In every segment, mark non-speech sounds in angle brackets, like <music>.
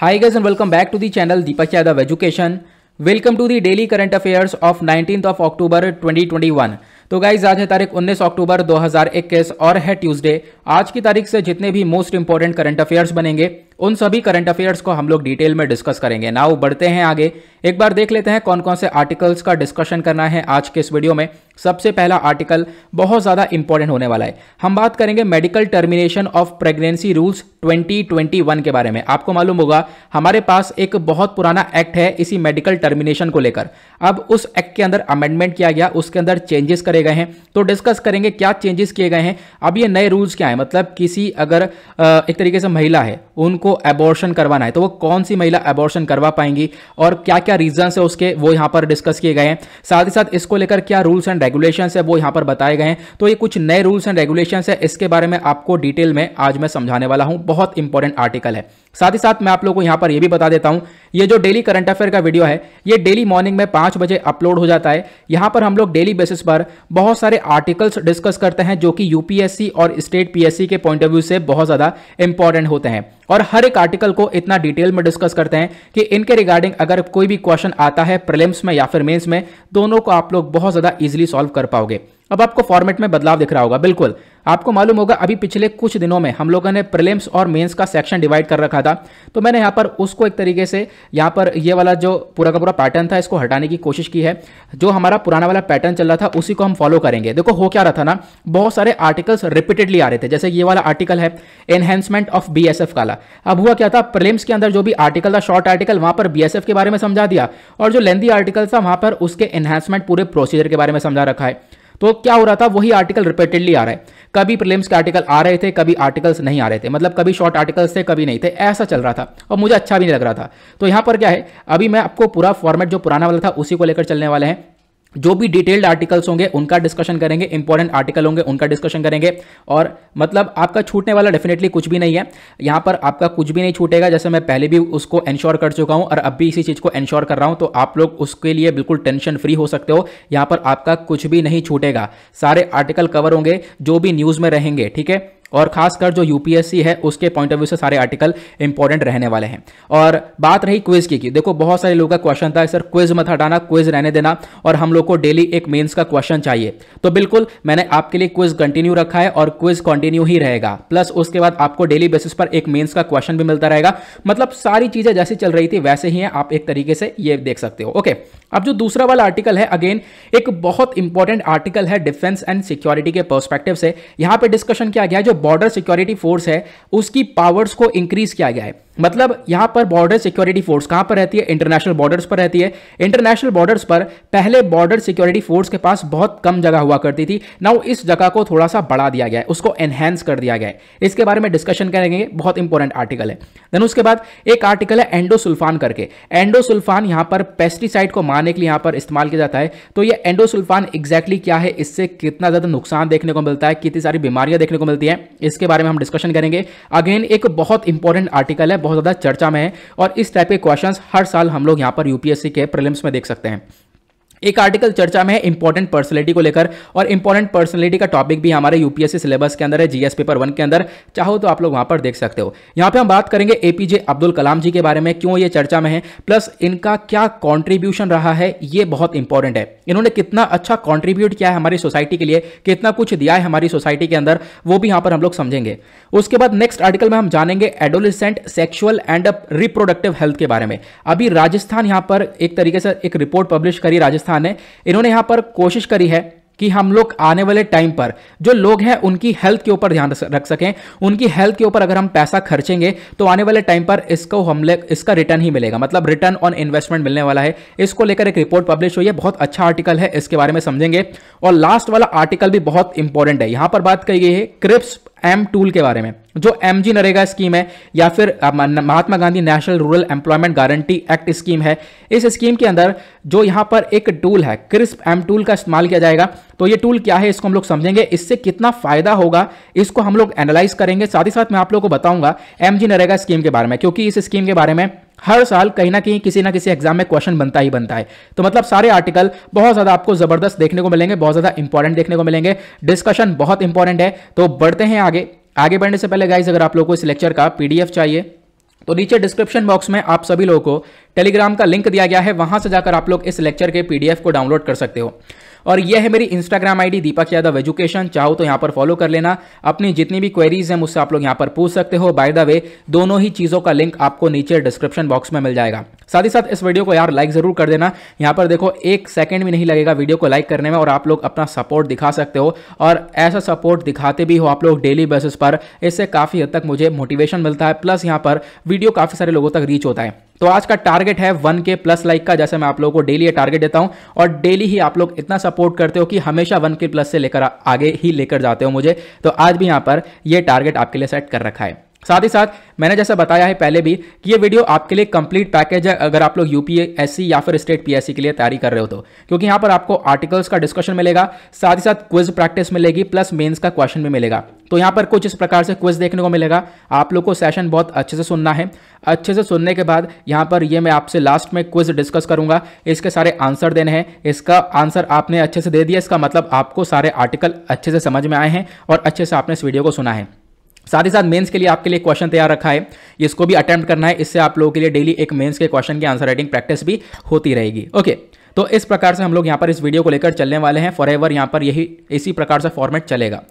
Hi guys and welcome back to the channel Deepak Yadav Education. Welcome to the daily current affairs of 19th of October 2021. तो guys आज है तारीख 19 अक्टूबर 2021 और है Tuesday आज की तारीख से जितने भी मोस्ट इंपॉर्टेंट करंट अफेयर्स बनेंगे उन सभी करंट अफेयर्स को हम लोग डिटेल में डिस्कस करेंगे नाउ बढ़ते हैं आगे एक बार देख लेते हैं कौन कौन से आर्टिकल्स का डिस्कशन करना है आज के इस वीडियो में सबसे पहला आर्टिकल बहुत ज़्यादा इंपॉर्टेंट होने वाला है हम बात करेंगे medical termination of pregnancy rules 2021 के बारे में आपको मालूम होगा हमारे पास एक बहुत पुराना एक्ट है इसी मेडिकल टर्मिनेशन को लेकर अब उस एक्ट के अंदर अमेंडमेंट किया गया उसके अंदर चेंजेस करें करे गए हैं तो डिस्कस करेंगे क्या चेंजेस किए गए हैं अब ये नए रूल्स क्या है मतलब किसी अगर एक तरीके से महिला है उनको एबॉर्शन करवाना है तो वो कौन सी महिला एबॉर्शन करवा पाएंगी और क्या क्या रीजन है उसके वो यहाँ पर डिस्कस किए गए हैं साथ ही साथ इसको लेकर क्या रूल्स एंड रेगुलेशन है वो यहाँ पर बताए गए हैं तो ये कुछ नए रूल्स एंड रेगुलेशन है इसके बारे में आपको डिटेल में आज मैं समझाने वाला हूँ बहुत इंपॉर्टेंट आर्टिकल है साथ ही साथ मैं आप लोगों को यहाँ पर यह भी बता देता हूँ ये जो डेली करंट अफेयर का वीडियो है ये डेली मॉर्निंग में पाँच बजे अपलोड हो जाता है यहाँ पर हम लोग डेली बेसिस पर बहुत सारे आर्टिकल्स डिस्कस करते हैं जो कि यूपीएससी और स्टेट पीएससी के पॉइंट ऑफ व्यू से बहुत ज़्यादा इंपॉर्टेंट होते हैं और हर एक आर्टिकल को इतना डिटेल में डिस्कस करते हैं कि इनके रिगार्डिंग अगर कोई भी क्वेश्चन आता है प्रिलिम्स में या फिर मेन्स में दोनों को आप लोग बहुत ज़्यादा ईजिली सॉल्व कर पाओगे अब आपको फॉर्मेट में बदलाव दिख रहा होगा बिल्कुल आपको मालूम होगा अभी पिछले कुछ दिनों में हम लोगों ने प्रिलिम्स और मेंस का सेक्शन डिवाइड कर रखा था तो मैंने यहाँ पर उसको एक तरीके से यहाँ पर ये वाला जो पूरा का पूरा पैटर्न था इसको हटाने की कोशिश की है जो हमारा पुराना वाला पैटर्न चल रहा था उसी को हम फॉलो करेंगे देखो हो क्या रहा था ना बहुत सारे आर्टिकल्स रिपीटेडली आ रहे थे जैसे ये वाला आर्टिकल है enhancement of B S F काला अब हुआ क्या था प्रिलिम्स के अंदर जो भी आर्टिकल था शॉर्ट आर्टिकल वहाँ पर बी एस एफ के बारे में समझा दिया और जो लेंदी आर्टिकल था वहाँ पर उसके एनहेंसमेंट पूरे प्रोसीजर के बारे में समझा रखा है तो क्या हो रहा था वही आर्टिकल रिपीटेडली आ रहा है कभी प्रिलिम्स के आर्टिकल आ रहे थे कभी आर्टिकल्स नहीं आ रहे थे मतलब कभी शॉर्ट आर्टिकल्स थे कभी नहीं थे ऐसा चल रहा था और मुझे अच्छा भी नहीं लग रहा था तो यहाँ पर क्या है अभी मैं आपको पूरा फॉर्मेट जो पुराना वाला था उसी को लेकर चलने वाले हैं जो भी डिटेल्ड आर्टिकल्स होंगे उनका डिस्कशन करेंगे इंपॉर्टेंट आर्टिकल होंगे उनका डिस्कशन करेंगे और मतलब आपका छूटने वाला डेफिनेटली कुछ भी नहीं है यहां पर आपका कुछ भी नहीं छूटेगा जैसे मैं पहले भी उसको एंश्योर कर चुका हूँ और अब भी इसी चीज़ को एंश्योर कर रहा हूँ तो आप लोग उसके लिए बिल्कुल टेंशन फ्री हो सकते हो यहाँ पर आपका कुछ भी नहीं छूटेगा सारे आर्टिकल कवर होंगे जो भी न्यूज़ में रहेंगे ठीक है और खासकर जो यूपीएससी है उसके पॉइंट ऑफ व्यू से सारे आर्टिकल इंपॉर्टेंट रहने वाले हैं और बात रही क्विज की की देखो बहुत सारे लोगों का क्वेश्चन था सर क्विज मत हटाना क्विज रहने देना और हम लोग को डेली एक मेंस का क्वेश्चन चाहिए तो बिल्कुल मैंने आपके लिए क्विज कंटिन्यू रखा है और क्विज कंटिन्यू ही रहेगा प्लस उसके बाद आपको डेली बेसिस पर एक मेन्स का क्वेश्चन भी मिलता रहेगा मतलब सारी चीजें जैसी चल रही थी वैसे ही है आप एक तरीके से ये देख सकते हो ओके अब जो दूसरा वाला आर्टिकल है अगेन एक बहुत इंपॉर्टेंट आर्टिकल है डिफेंस एंड सिक्योरिटी के परस्पेक्टिव से यहां पर डिस्कशन किया गया जो बॉर्डर सिक्योरिटी फोर्स है उसकी पावर्स को इंक्रीज किया गया है मतलब यहां पर बॉर्डर सिक्योरिटी फोर्स कहां पर रहती है इंटरनेशनल बॉर्डर्स पर रहती है इंटरनेशनल बॉर्डर्स पर पहले बॉर्डर सिक्योरिटी फोर्स के पास बहुत कम जगह हुआ करती थी नाउ इस जगह को थोड़ा सा बढ़ा दिया गया है उसको एनहेंस कर दिया गया है इसके बारे में डिस्कशन करेंगे बहुत इंपॉर्टेंट आर्टिकल है देन उसके बाद एक आर्टिकल है एंडोसुल्फान करके एंडोसुल्फान यहां पर पेस्टिसाइड को मारने के लिए यहां पर इस्तेमाल किया जाता है तो यह एंडोसुल्फान एग्जैक्टली क्या है इससे कितना ज्यादा नुकसान देखने को मिलता है कितनी सारी बीमारियां देखने को मिलती है इसके बारे में हम डिस्कशन करेंगे अगेन एक बहुत इंपॉर्टेंट आर्टिकल है बहुत ज़्यादा चर्चा में है और इस टाइप के क्वेश्चन हर साल हम लोग यहाँ पर यूपीएससी के प्रिलिम्स में देख सकते हैं एक आर्टिकल चर्चा में है इंपॉर्टेंट पर्सनलिटी को लेकर और इंपॉर्टेंट पर्सनलिटी का टॉपिक भी हमारे यूपीएससी सिलेबस के अंदर है जीएस पेपर वन के अंदर चाहो तो आप लोग वहां पर देख सकते हो यहां पे हम बात करेंगे एपीजे अब्दुल कलाम जी के बारे में क्यों ये चर्चा में है प्लस इनका क्या कॉन्ट्रीब्यूशन रहा है ये बहुत इंपॉर्टेंट है इन्होंने कितना अच्छा कॉन्ट्रीब्यूट किया है हमारी सोसाइटी के लिए कितना कुछ दिया है हमारी सोसाइटी के अंदर वो भी यहां पर हम लोग समझेंगे उसके बाद नेक्स्ट आर्टिकल में हम जानेंगे adolescent sexual and reproductive health के बारे में अभी राजस्थान यहां पर एक तरीके से एक रिपोर्ट पब्लिश करी राजस्थान संस्थान है इन्होंने यहाँ पर कोशिश करी है कि हम लोग आने वाले टाइम पर जो लोग हैं उनकी हेल्थ के ऊपर ध्यान रख सकें उनकी हेल्थ के ऊपर अगर हम पैसा खर्चेंगे तो आने वाले टाइम पर इसको हम इसका रिटर्न ही मिलेगा मतलब रिटर्न ऑन इन्वेस्टमेंट मिलने वाला है इसको लेकर एक रिपोर्ट पब्लिश हुई है बहुत अच्छा आर्टिकल है इसके बारे में समझेंगे और लास्ट वाला आर्टिकल भी बहुत इंपॉर्टेंट है यहां पर बात कही गई है क्रिप्स एम टूल के बारे में जो एम जी नरेगा स्कीम है या फिर Mahatma Gandhi national rural employment guarantee act scheme है इस स्कीम के अंदर जो यहाँ पर एक टूल है क्रिस्प एम टूल का इस्तेमाल किया जाएगा तो ये टूल क्या है इसको हम लोग समझेंगे इससे कितना फायदा होगा इसको हम लोग एनालाइज करेंगे साथ ही साथ मैं आप लोग को बताऊंगा एम जी नरेगा स्कीम के बारे में क्योंकि इस स्कीम के बारे में हर साल कहीं ना कहीं किसी ना किसी एग्जाम में क्वेश्चन बनता ही बनता है तो मतलब सारे आर्टिकल बहुत ज़्यादा आपको ज़बरदस्त देखने को मिलेंगे बहुत ज़्यादा इंपॉर्टेंट देखने को मिलेंगे डिस्कशन बहुत इंपॉर्टेंट है तो बढ़ते हैं आगे आगे बढ़ने से पहले गाइज अगर आप लोगों को इस लेक्चर का पीडीएफ चाहिए तो नीचे डिस्क्रिप्शन बॉक्स में आप सभी लोगों को टेलीग्राम का लिंक दिया गया है वहां से जाकर आप लोग इस लेक्चर के पीडीएफ को डाउनलोड कर सकते हो और यह है मेरी Instagram ID Deepak Yadav education चाहो तो यहाँ पर फॉलो कर लेना अपनी जितनी भी क्वेरीज हैं मुझसे आप लोग यहाँ पर पूछ सकते हो बाय द वे दोनों ही चीज़ों का लिंक आपको नीचे डिस्क्रिप्शन बॉक्स में मिल जाएगा साथ ही साथ इस वीडियो को यार लाइक ज़रूर कर देना यहाँ पर देखो एक सेकेंड भी नहीं लगेगा वीडियो को लाइक करने में और आप लोग अपना सपोर्ट दिखा सकते हो और ऐसा सपोर्ट दिखाते भी हो आप लोग डेली बेसिस पर इससे काफ़ी हद तक मुझे मोटिवेशन मिलता है प्लस यहाँ पर वीडियो काफ़ी सारे लोगों तक रीच होता है तो आज का टारगेट है वन के प्लस लाइक का जैसे मैं आप लोगों को डेली ये टारगेट देता हूँ और डेली ही आप लोग इतना सपोर्ट करते हो कि हमेशा वन के प्लस से लेकर आगे ही लेकर जाते हो मुझे तो आज भी यहाँ पर ये टारगेट आपके लिए सेट कर रखा है साथ ही साथ मैंने जैसा बताया है पहले भी कि ये वीडियो आपके लिए कंप्लीट पैकेज है अगर आप लोग यूपीएससी या फिर स्टेट पीएससी के लिए तैयारी कर रहे हो तो क्योंकि यहाँ पर आपको आर्टिकल्स का डिस्कशन मिलेगा साथ ही साथ क्विज प्रैक्टिस मिलेगी प्लस मेंस का क्वेश्चन भी मिलेगा तो यहाँ पर कुछ इस प्रकार से क्विज देखने को मिलेगा आप लोग को सेशन बहुत अच्छे से सुनना है अच्छे से सुनने के बाद यहाँ पर ये मैं आपसे लास्ट में क्विज डिस्कस करूंगा इसके सारे आंसर देने हैं इसका आंसर आपने अच्छे से दे दिया इसका मतलब आपको सारे आर्टिकल अच्छे से समझ में आए हैं और अच्छे से आपने इस वीडियो को सुना है साथ ही साथ मेंस के लिए आपके लिए क्वेश्चन तैयार रखा है इसको भी अटैम्प्ट करना है इससे आप लोगों के लिए डेली एक मेंस के क्वेश्चन की आंसर राइटिंग प्रैक्टिस भी होती रहेगी ओके तो इस प्रकार से हम लोग यहाँ पर इस वीडियो को लेकर चलने वाले हैं फॉर एवर यहाँ पर यही इसी प्रकार से फॉर्मेट चलेगा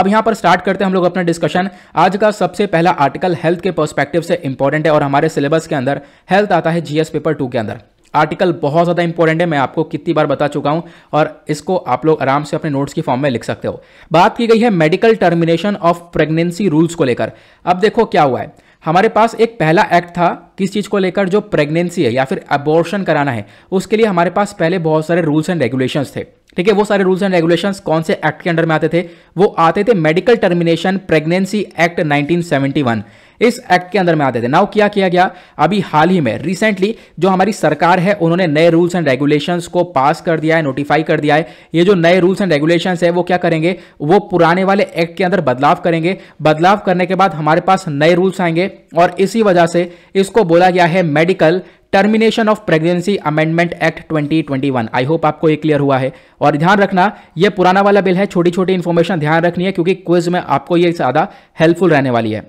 अब यहाँ पर स्टार्ट करते हैं हम लोग अपना डिस्कशन आज का सबसे पहला आर्टिकल हेल्थ के पर्सपेक्टिव से इंपॉर्टेंट है और हमारे सिलेबस के अंदर हेल्थ आता है जीएस पेपर टू के अंदर आर्टिकल बहुत ज़्यादा इंपॉर्टेंट है मैं आपको कितनी बार बता चुका हूँ और इसको आप लोग आराम से अपने नोट्स की फॉर्म में लिख सकते हो बात की गई है medical termination of pregnancy rules को लेकर अब देखो क्या हुआ है हमारे पास एक पहला एक्ट था किस चीज़ को लेकर जो प्रेगनेंसी है या फिर अबॉर्शन कराना है उसके लिए हमारे पास पहले बहुत सारे रूल्स एंड रेगुलेशंस थे ठीक है वो सारे रूल्स एंड रेगुलेशंस कौन से एक्ट के अंडर में आते थे वो आते थे मेडिकल टर्मिनेशन प्रेगनेंसी एक्ट 1971 इस एक्ट के अंदर में आते थे नाउ क्या किया गया अभी हाल ही में रिसेंटली जो हमारी सरकार है उन्होंने नए रूल्स एंड रेगुलेशन को पास कर दिया है नोटिफाई कर दिया है ये जो नए रूल्स एंड रेगुलेशन है वो क्या करेंगे वो पुराने वाले एक्ट के अंदर बदलाव करेंगे बदलाव करने के बाद हमारे पास नए रूल्स आएंगे और इसी वजह से इसको बोला गया है medical termination of pregnancy amendment act 2021 I hope आपको ये क्लियर हुआ है और ध्यान रखना ये पुराना वाला बिल है छोटी छोटी इन्फॉर्मेशन ध्यान रखनी है क्योंकि क्विज में आपको ये ज़्यादा हेल्पफुल रहने वाली है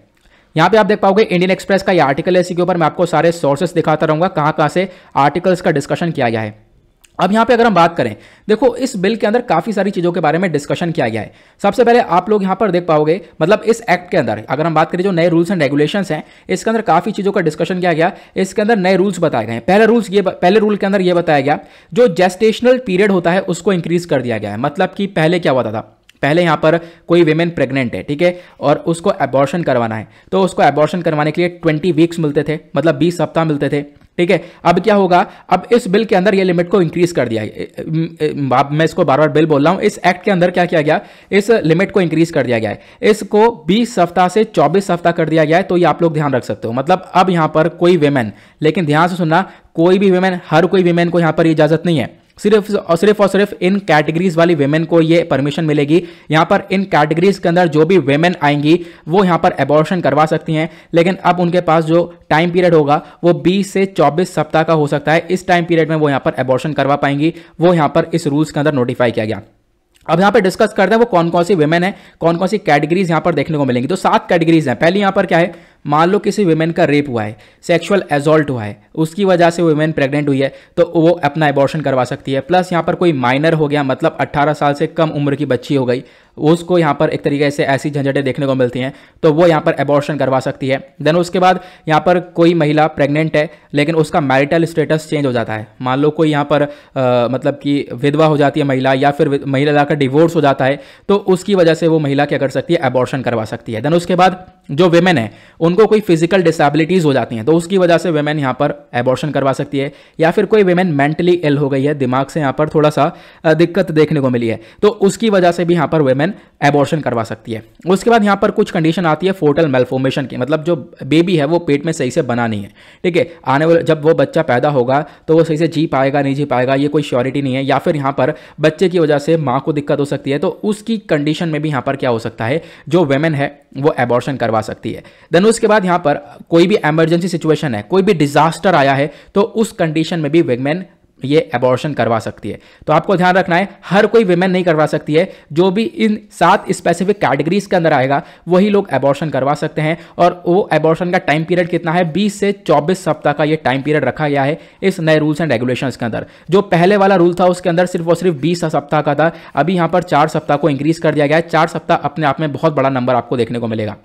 यहाँ पे आप देख पाओगे इंडियन एक्सप्रेस का ये आर्टिकल है इसी के ऊपर मैं आपको सारे सोर्सेस दिखाता रहूंगा कहाँ कहाँ से आर्टिकल्स का डिस्कशन किया गया है अब यहाँ पे अगर हम बात करें देखो इस बिल के अंदर काफ़ी सारी चीज़ों के बारे में डिस्कशन किया गया है सबसे पहले आप लोग यहां पर देख पाओगे मतलब इस एक्ट के अंदर अगर हम बात करें जो नए रूल्स एंड रेगुलेशंस हैं इसके अंदर काफ़ी चीज़ों का डिस्कशन किया गया इसके अंदर नए रूल्स बताए गए पहले रूल्स ये पहले रूल के अंदर ये बताया गया जो जेस्टेशनल पीरियड होता है उसको इंक्रीज कर दिया गया है मतलब कि पहले क्या होता था पहले यहाँ पर कोई वेमेन प्रेग्नेंट है ठीक है और उसको एबॉर्शन करवाना है तो उसको एबॉर्शन करवाने के लिए ट्वेंटी वीक्स मिलते थे मतलब बीस सप्ताह मिलते थे ठीक है अब क्या होगा अब इस बिल के अंदर ये लिमिट को इंक्रीज कर दिया है मैं इसको बार बार बिल बोल रहा हूँ इस एक्ट के अंदर क्या किया गया इस लिमिट को इंक्रीज कर दिया गया है इसको 20 सप्ताह से 24 सप्ताह कर दिया गया है तो ये आप लोग ध्यान रख सकते हो मतलब अब यहाँ पर कोई वेमेन लेकिन ध्यान से सुनना कोई भी वेमेन हर कोई वेमेन को यहाँ पर इजाजत नहीं है सिर्फ और सिर्फ और सिर्फ इन कैटेगरीज वाली वेमेन को ये परमिशन मिलेगी यहाँ पर इन कैटेगरीज के अंदर जो भी वेमेन आएंगी वो यहाँ पर एबॉर्शन करवा सकती हैं लेकिन अब उनके पास जो टाइम पीरियड होगा वो 20 से 24 सप्ताह का हो सकता है इस टाइम पीरियड में वो यहाँ पर एबॉर्शन करवा पाएंगी वो यहाँ पर इस रूल्स के अंदर नोटिफाई किया गया अब यहाँ पर डिस्कस करते हैं वो कौन कौन सी वेमेन है कौन कौन सी कैटेगरीज यहाँ पर देखने को मिलेंगी तो सात कैटेगरीज हैं पहली यहाँ पर क्या है मान लो किसी वुमेन का रेप हुआ है सेक्सुअल एजॉल्ट हुआ है उसकी वजह से वुमेन प्रेग्नेंट हुई है तो वो अपना एबॉर्शन करवा सकती है प्लस यहाँ पर कोई माइनर हो गया मतलब 18 साल से कम उम्र की बच्ची हो गई उसको यहाँ पर एक तरीके से ऐसी झंझटें देखने को मिलती हैं तो वो यहाँ पर एबॉर्शन करवा सकती है देन उसके बाद यहाँ पर कोई महिला प्रेग्नेंट है लेकिन उसका मैरिटल स्टेटस चेंज हो जाता है मान लो कोई यहाँ पर आ, मतलब कि विधवा हो जाती है महिला या फिर महिला जाकर डिवोर्स हो जाता है तो उसकी वजह से वो महिला क्या कर सकती है एबॉर्शन करवा सकती है देन उसके बाद जो वेमेन है उन उनको कोई फिजिकल डिसेबिलिटीज़ हो जाती हैं तो उसकी वजह से वेमेन यहाँ पर एबॉर्शन करवा सकती है या फिर कोई वेमेन मेंटली इल हो गई है दिमाग से यहाँ पर थोड़ा सा दिक्कत देखने को मिली है तो उसकी वजह से भी यहाँ पर वेमेन एबॉर्शन करवा सकती है उसके बाद यहाँ पर कुछ कंडीशन आती है फोटल मेलफॉर्मेशन की मतलब जो बेबी है वो पेट में सही से बना नहीं है ठीक है आने वाले जब वो बच्चा पैदा होगा तो वो सही से जी पाएगा नहीं जी पाएगा ये कोई श्योरिटी नहीं है या फिर यहाँ पर बच्चे की वजह से माँ को दिक्कत हो सकती है तो उसकी कंडीशन में भी यहाँ पर क्या हो सकता है जो वेमेन है वो एबॉर्शन करवा सकती है देन उसके इसके बाद यहां पर कोई भी एमरजेंसी सिचुएशन है कोई भी डिजास्टर आया है तो उस कंडीशन में भी वेगमैन ये एबॉर्शन करवा सकती है तो आपको ध्यान रखना है हर कोई वेमेन नहीं करवा सकती है जो भी इन सात स्पेसिफिक कैटेगरीज के अंदर आएगा वही लोग एबॉर्शन करवा सकते हैं और वो एबॉर्शन का टाइम पीरियड कितना है 20 से 24 सप्ताह का ये टाइम पीरियड रखा गया है इस नए रूल्स एंड रेगुलेशन के अंदर जो पहले वाला रूल था उसके अंदर सिर्फ और सिर्फ बीस सप्ताह का था अभी यहां पर चार सप्ताह को इंक्रीज कर दिया गया है चार सप्ताह अपने आप में बहुत बड़ा नंबर आपको देखने को मिलेगा